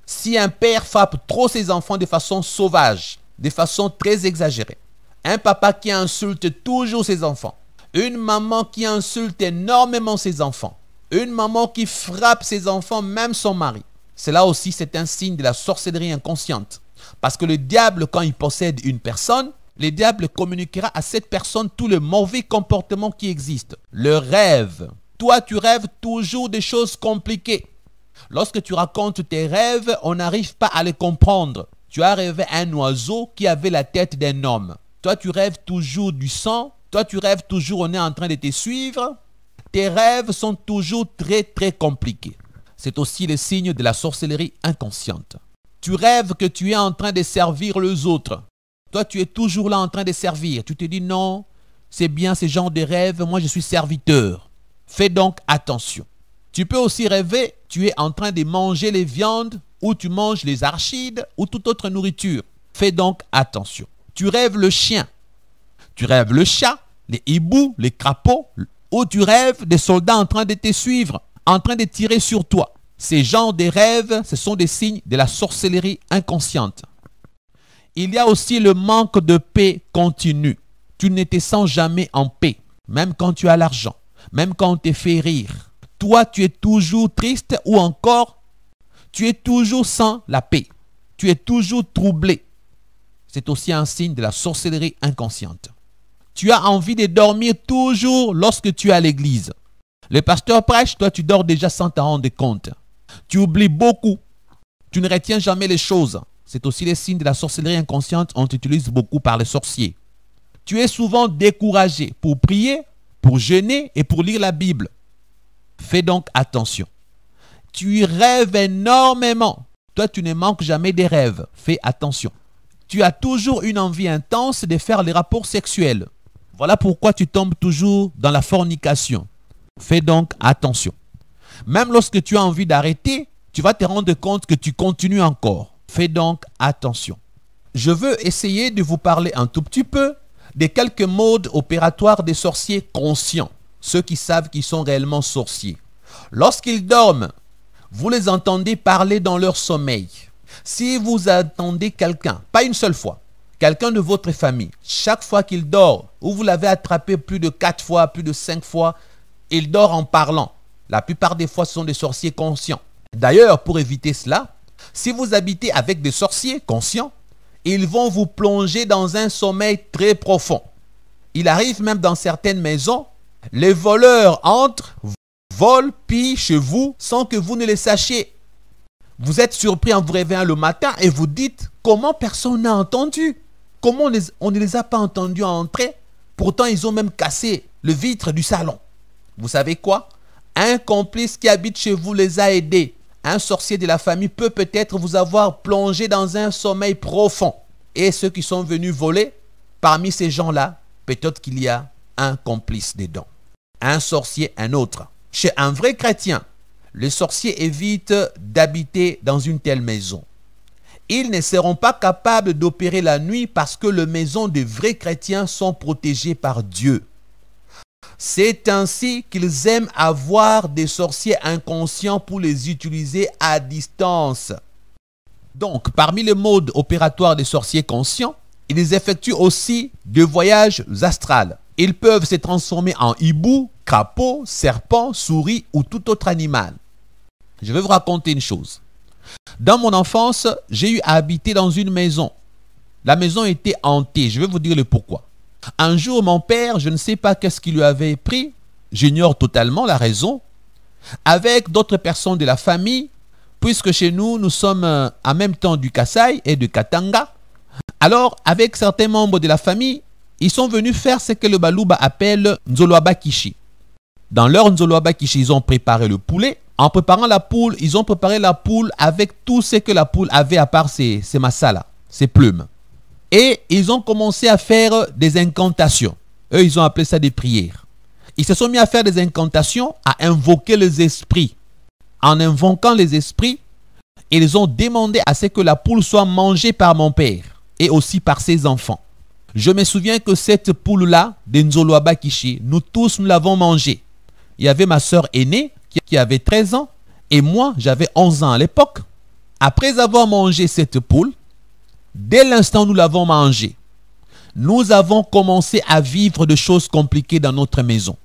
Si un père frappe trop ses enfants de façon sauvage, de façon très exagérée, un papa qui insulte toujours ses enfants. Une maman qui insulte énormément ses enfants. Une maman qui frappe ses enfants, même son mari. Cela aussi, c'est un signe de la sorcellerie inconsciente. Parce que le diable, quand il possède une personne, le diable communiquera à cette personne tout le mauvais comportement qui existe. Le rêve. Toi, tu rêves toujours des choses compliquées. Lorsque tu racontes tes rêves, on n'arrive pas à les comprendre. Tu as rêvé un oiseau qui avait la tête d'un homme. Toi, tu rêves toujours du sang. Toi, tu rêves toujours, on est en train de te suivre. Tes rêves sont toujours très, très compliqués. C'est aussi le signe de la sorcellerie inconsciente. Tu rêves que tu es en train de servir les autres. Toi, tu es toujours là en train de servir. Tu te dis non, c'est bien ce genre de rêve, moi je suis serviteur. Fais donc attention. Tu peux aussi rêver, tu es en train de manger les viandes ou tu manges les archides ou toute autre nourriture. Fais donc attention tu rêves le chien, tu rêves le chat, les hiboux, les crapauds, ou tu rêves des soldats en train de te suivre, en train de tirer sur toi. Ces genres de rêves, ce sont des signes de la sorcellerie inconsciente. Il y a aussi le manque de paix continue. Tu ne te sens jamais en paix, même quand tu as l'argent, même quand on te fait rire. Toi, tu es toujours triste ou encore, tu es toujours sans la paix. Tu es toujours troublé c'est aussi un signe de la sorcellerie inconsciente. Tu as envie de dormir toujours lorsque tu es à l'église. Le pasteur prêche, toi tu dors déjà sans t'en rendre compte. Tu oublies beaucoup. Tu ne retiens jamais les choses. C'est aussi les signes de la sorcellerie inconsciente. On t'utilise beaucoup par les sorciers. Tu es souvent découragé pour prier, pour jeûner et pour lire la Bible. Fais donc attention. Tu rêves énormément. Toi, tu ne manques jamais des rêves. Fais attention tu as toujours une envie intense de faire les rapports sexuels. Voilà pourquoi tu tombes toujours dans la fornication. Fais donc attention. Même lorsque tu as envie d'arrêter, tu vas te rendre compte que tu continues encore. Fais donc attention. Je veux essayer de vous parler un tout petit peu des quelques modes opératoires des sorciers conscients, ceux qui savent qu'ils sont réellement sorciers. Lorsqu'ils dorment, vous les entendez parler dans leur sommeil. Si vous attendez quelqu'un, pas une seule fois, quelqu'un de votre famille, chaque fois qu'il dort, ou vous l'avez attrapé plus de quatre fois, plus de cinq fois, il dort en parlant. La plupart des fois, ce sont des sorciers conscients. D'ailleurs, pour éviter cela, si vous habitez avec des sorciers conscients, ils vont vous plonger dans un sommeil très profond. Il arrive même dans certaines maisons, les voleurs entrent, volent, pillent chez vous sans que vous ne les sachiez. Vous êtes surpris en vous réveillant le matin et vous dites comment personne n'a entendu. Comment on, ne les a pas entendus entrer. Pourtant, ils ont même cassé le vitre du salon. Vous savez quoi Un complice qui habite chez vous les a aidés. Un sorcier de la famille peut peut-être vous avoir plongé dans un sommeil profond. Et ceux qui sont venus voler, parmi ces gens-là, peut-être qu'il y a un complice dedans. Un sorcier, un autre. Chez un vrai chrétien, les sorciers évitent d'habiter dans une telle maison. Ils ne seront pas capables d'opérer la nuit parce que les maisons des vrais chrétiens sont protégées par Dieu. C'est ainsi qu'ils aiment avoir des sorciers inconscients pour les utiliser à distance. Donc, parmi les modes opératoires des sorciers conscients, ils effectuent aussi des voyages astrales. Ils peuvent se transformer en hibou, crapaud, serpent, souris ou tout autre animal. Je vais vous raconter une chose. Dans mon enfance, j'ai eu à habiter dans une maison. La maison était hantée. Je vais vous dire le pourquoi. Un jour, mon père, je ne sais pas qu'est-ce qui lui avait pris, j'ignore totalement la raison, avec d'autres personnes de la famille, puisque chez nous, nous sommes euh, en même temps du Kassai et du Katanga. Alors, avec certains membres de la famille, ils sont venus faire ce que le Balouba appelle Nzoloabakishi. Dans leur Nzoloaba ils ont préparé le poulet. En préparant la poule, ils ont préparé la poule avec tout ce que la poule avait à part ses, ses ses plumes. Et ils ont commencé à faire des incantations. Eux, ils ont appelé ça des prières. Ils se sont mis à faire des incantations, à invoquer les esprits. En invoquant les esprits, ils ont demandé à ce que la poule soit mangée par mon père et aussi par ses enfants. Je me souviens que cette poule-là, des Nzoloaba nous tous, nous l'avons mangée il y avait ma soeur aînée qui avait 13 ans et moi, j'avais 11 ans à l'époque. Après avoir mangé cette poule, dès l'instant où nous l'avons mangée, nous avons commencé à vivre de choses compliquées dans notre maison.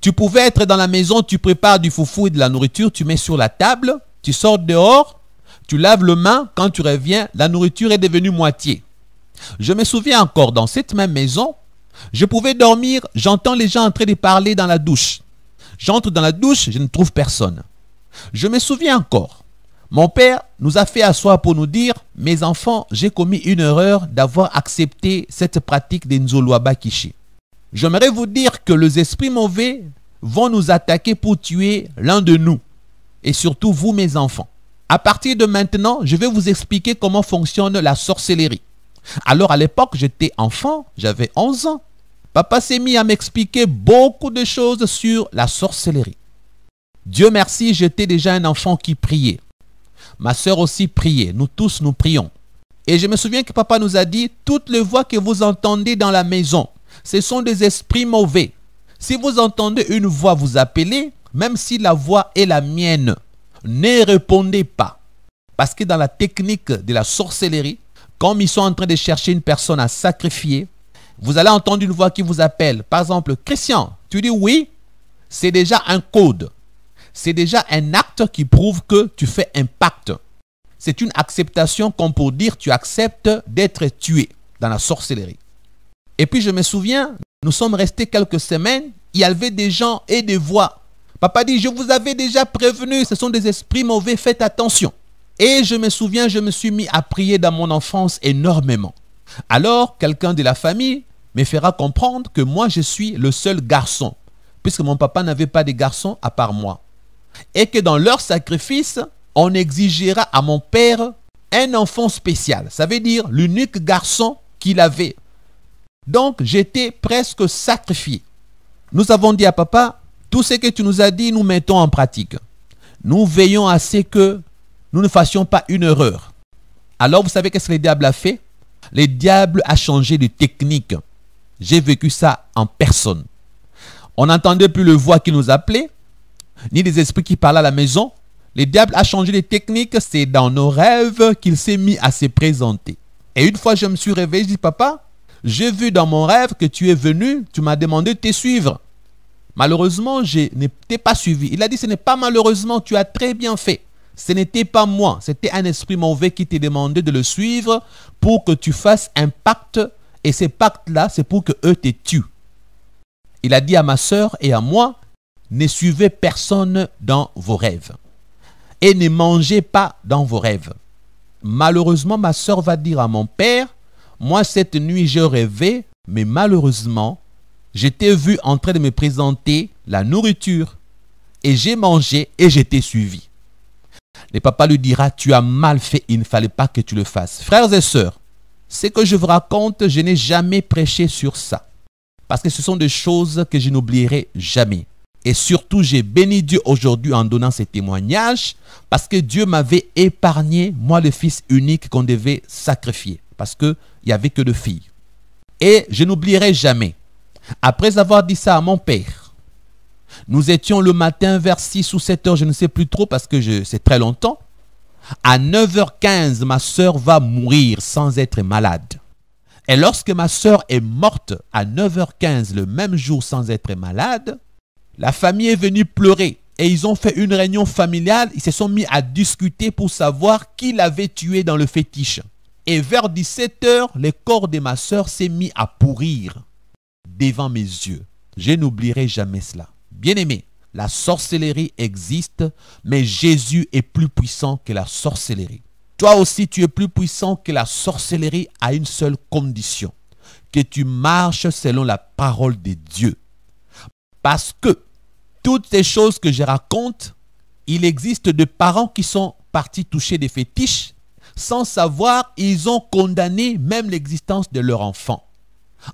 Tu pouvais être dans la maison, tu prépares du foufou et de la nourriture, tu mets sur la table, tu sors dehors, tu laves le main, quand tu reviens, la nourriture est devenue moitié. Je me souviens encore, dans cette même maison, je pouvais dormir, j'entends les gens en train de parler dans la douche. J'entre dans la douche, je ne trouve personne. Je me souviens encore. Mon père nous a fait asseoir pour nous dire Mes enfants, j'ai commis une erreur d'avoir accepté cette pratique des Nzoloaba Kishi. J'aimerais vous dire que les esprits mauvais vont nous attaquer pour tuer l'un de nous, et surtout vous, mes enfants. À partir de maintenant, je vais vous expliquer comment fonctionne la sorcellerie. Alors à l'époque, j'étais enfant, j'avais 11 ans. Papa s'est mis à m'expliquer beaucoup de choses sur la sorcellerie. Dieu merci, j'étais déjà un enfant qui priait. Ma soeur aussi priait. Nous tous, nous prions. Et je me souviens que papa nous a dit, toutes les voix que vous entendez dans la maison, ce sont des esprits mauvais. Si vous entendez une voix vous appeler, même si la voix est la mienne, ne répondez pas. Parce que dans la technique de la sorcellerie, comme ils sont en train de chercher une personne à sacrifier, vous allez entendre une voix qui vous appelle. Par exemple, Christian, tu dis oui, c'est déjà un code. C'est déjà un acte qui prouve que tu fais un pacte. C'est une acceptation comme pour dire tu acceptes d'être tué dans la sorcellerie. Et puis je me souviens, nous sommes restés quelques semaines, il y avait des gens et des voix. Papa dit, je vous avais déjà prévenu, ce sont des esprits mauvais, faites attention. Et je me souviens, je me suis mis à prier dans mon enfance énormément. Alors, quelqu'un de la famille fera comprendre que moi je suis le seul garçon, puisque mon papa n'avait pas de garçon à part moi. Et que dans leur sacrifice, on exigera à mon père un enfant spécial, ça veut dire l'unique garçon qu'il avait. Donc j'étais presque sacrifié. Nous avons dit à papa, tout ce que tu nous as dit, nous mettons en pratique. Nous veillons à ce que nous ne fassions pas une erreur. Alors vous savez qu'est-ce que le diable a fait Le diable a changé de technique. J'ai vécu ça en personne. On n'entendait plus le voix qui nous appelait, ni les esprits qui parlaient à la maison. Le diable a changé de technique, c'est dans nos rêves qu'il s'est mis à se présenter. Et une fois, je me suis réveillé, je dis, papa, j'ai vu dans mon rêve que tu es venu, tu m'as demandé de te suivre. Malheureusement, je ne t'ai pas suivi. Il a dit, ce n'est pas malheureusement, tu as très bien fait. Ce n'était pas moi, c'était un esprit mauvais qui t'a demandé de le suivre pour que tu fasses un pacte et ces pactes-là, c'est pour que eux te tuent. Il a dit à ma sœur et à moi, ne suivez personne dans vos rêves. Et ne mangez pas dans vos rêves. Malheureusement, ma sœur va dire à mon père, moi cette nuit j'ai rêvé, mais malheureusement, j'étais vu en train de me présenter la nourriture. Et j'ai mangé et j'étais suivi. Le papa lui dira, tu as mal fait, il ne fallait pas que tu le fasses. Frères et sœurs, ce que je vous raconte, je n'ai jamais prêché sur ça. Parce que ce sont des choses que je n'oublierai jamais. Et surtout, j'ai béni Dieu aujourd'hui en donnant ces témoignages parce que Dieu m'avait épargné, moi le fils unique qu'on devait sacrifier. Parce qu'il n'y avait que deux filles. Et je n'oublierai jamais. Après avoir dit ça à mon père, nous étions le matin vers 6 ou 7 heures, je ne sais plus trop parce que c'est très longtemps. À 9h15, ma sœur va mourir sans être malade. Et lorsque ma sœur est morte à 9h15 le même jour sans être malade, la famille est venue pleurer et ils ont fait une réunion familiale. Ils se sont mis à discuter pour savoir qui l'avait tué dans le fétiche. Et vers 17h, le corps de ma sœur s'est mis à pourrir devant mes yeux. Je n'oublierai jamais cela. Bien aimé, la sorcellerie existe, mais Jésus est plus puissant que la sorcellerie. Toi aussi, tu es plus puissant que la sorcellerie à une seule condition, que tu marches selon la parole de Dieu. Parce que toutes ces choses que je raconte, il existe des parents qui sont partis toucher des fétiches. Sans savoir, ils ont condamné même l'existence de leur enfant.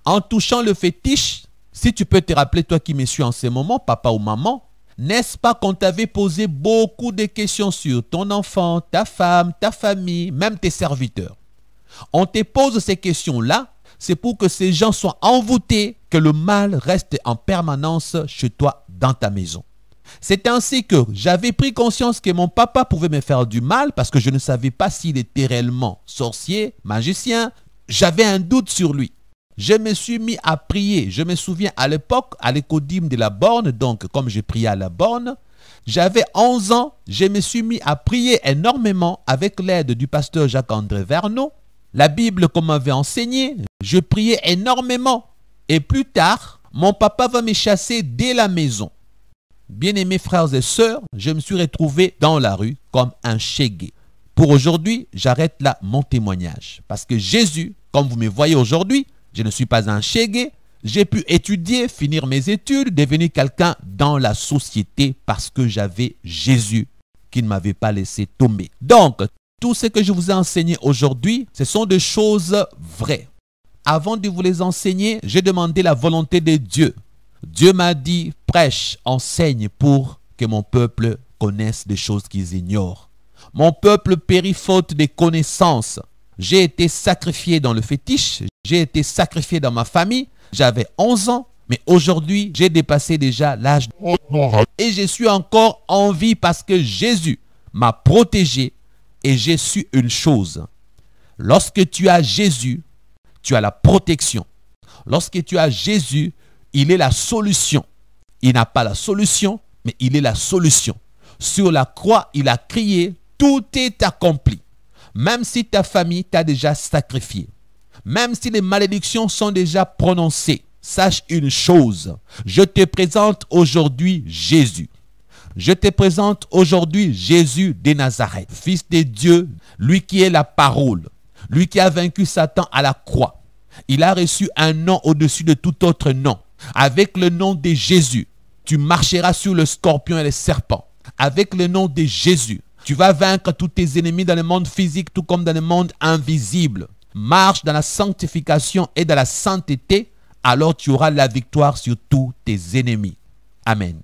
En touchant le fétiche, si tu peux te rappeler, toi qui me suis en ce moment, papa ou maman, n'est-ce pas qu'on t'avait posé beaucoup de questions sur ton enfant, ta femme, ta famille, même tes serviteurs On te pose ces questions-là, c'est pour que ces gens soient envoûtés, que le mal reste en permanence chez toi, dans ta maison. C'est ainsi que j'avais pris conscience que mon papa pouvait me faire du mal parce que je ne savais pas s'il était réellement sorcier, magicien. J'avais un doute sur lui. Je me suis mis à prier. Je me souviens à l'époque, à l'écodime de la borne, donc comme je priais à la borne, j'avais 11 ans, je me suis mis à prier énormément avec l'aide du pasteur Jacques-André Vernon. La Bible qu'on m'avait enseignée, je priais énormément. Et plus tard, mon papa va me chasser dès la maison. Bien-aimés frères et sœurs, je me suis retrouvé dans la rue comme un chégué. Pour aujourd'hui, j'arrête là mon témoignage. Parce que Jésus, comme vous me voyez aujourd'hui, je ne suis pas un chégué. J'ai pu étudier, finir mes études, devenir quelqu'un dans la société parce que j'avais Jésus qui ne m'avait pas laissé tomber. Donc, tout ce que je vous ai enseigné aujourd'hui, ce sont des choses vraies. Avant de vous les enseigner, j'ai demandé la volonté de Dieu. Dieu m'a dit, prêche, enseigne pour que mon peuple connaisse des choses qu'ils ignorent. Mon peuple périt faute des connaissances. J'ai été sacrifié dans le fétiche, j'ai été sacrifié dans ma famille. J'avais 11 ans. Mais aujourd'hui, j'ai dépassé déjà l'âge. Et je suis encore en vie parce que Jésus m'a protégé. Et j'ai su une chose. Lorsque tu as Jésus, tu as la protection. Lorsque tu as Jésus, il est la solution. Il n'a pas la solution, mais il est la solution. Sur la croix, il a crié, tout est accompli. Même si ta famille t'a déjà sacrifié, même si les malédictions sont déjà prononcées, sache une chose, je te présente aujourd'hui Jésus. Je te présente aujourd'hui Jésus des Nazareth, fils de Dieu, lui qui est la parole, lui qui a vaincu Satan à la croix. Il a reçu un nom au-dessus de tout autre nom. Avec le nom de Jésus, tu marcheras sur le scorpion et le serpent. Avec le nom de Jésus, tu vas vaincre tous tes ennemis dans le monde physique tout comme dans le monde invisible marche dans la sanctification et dans la sainteté, alors tu auras la victoire sur tous tes ennemis. Amen.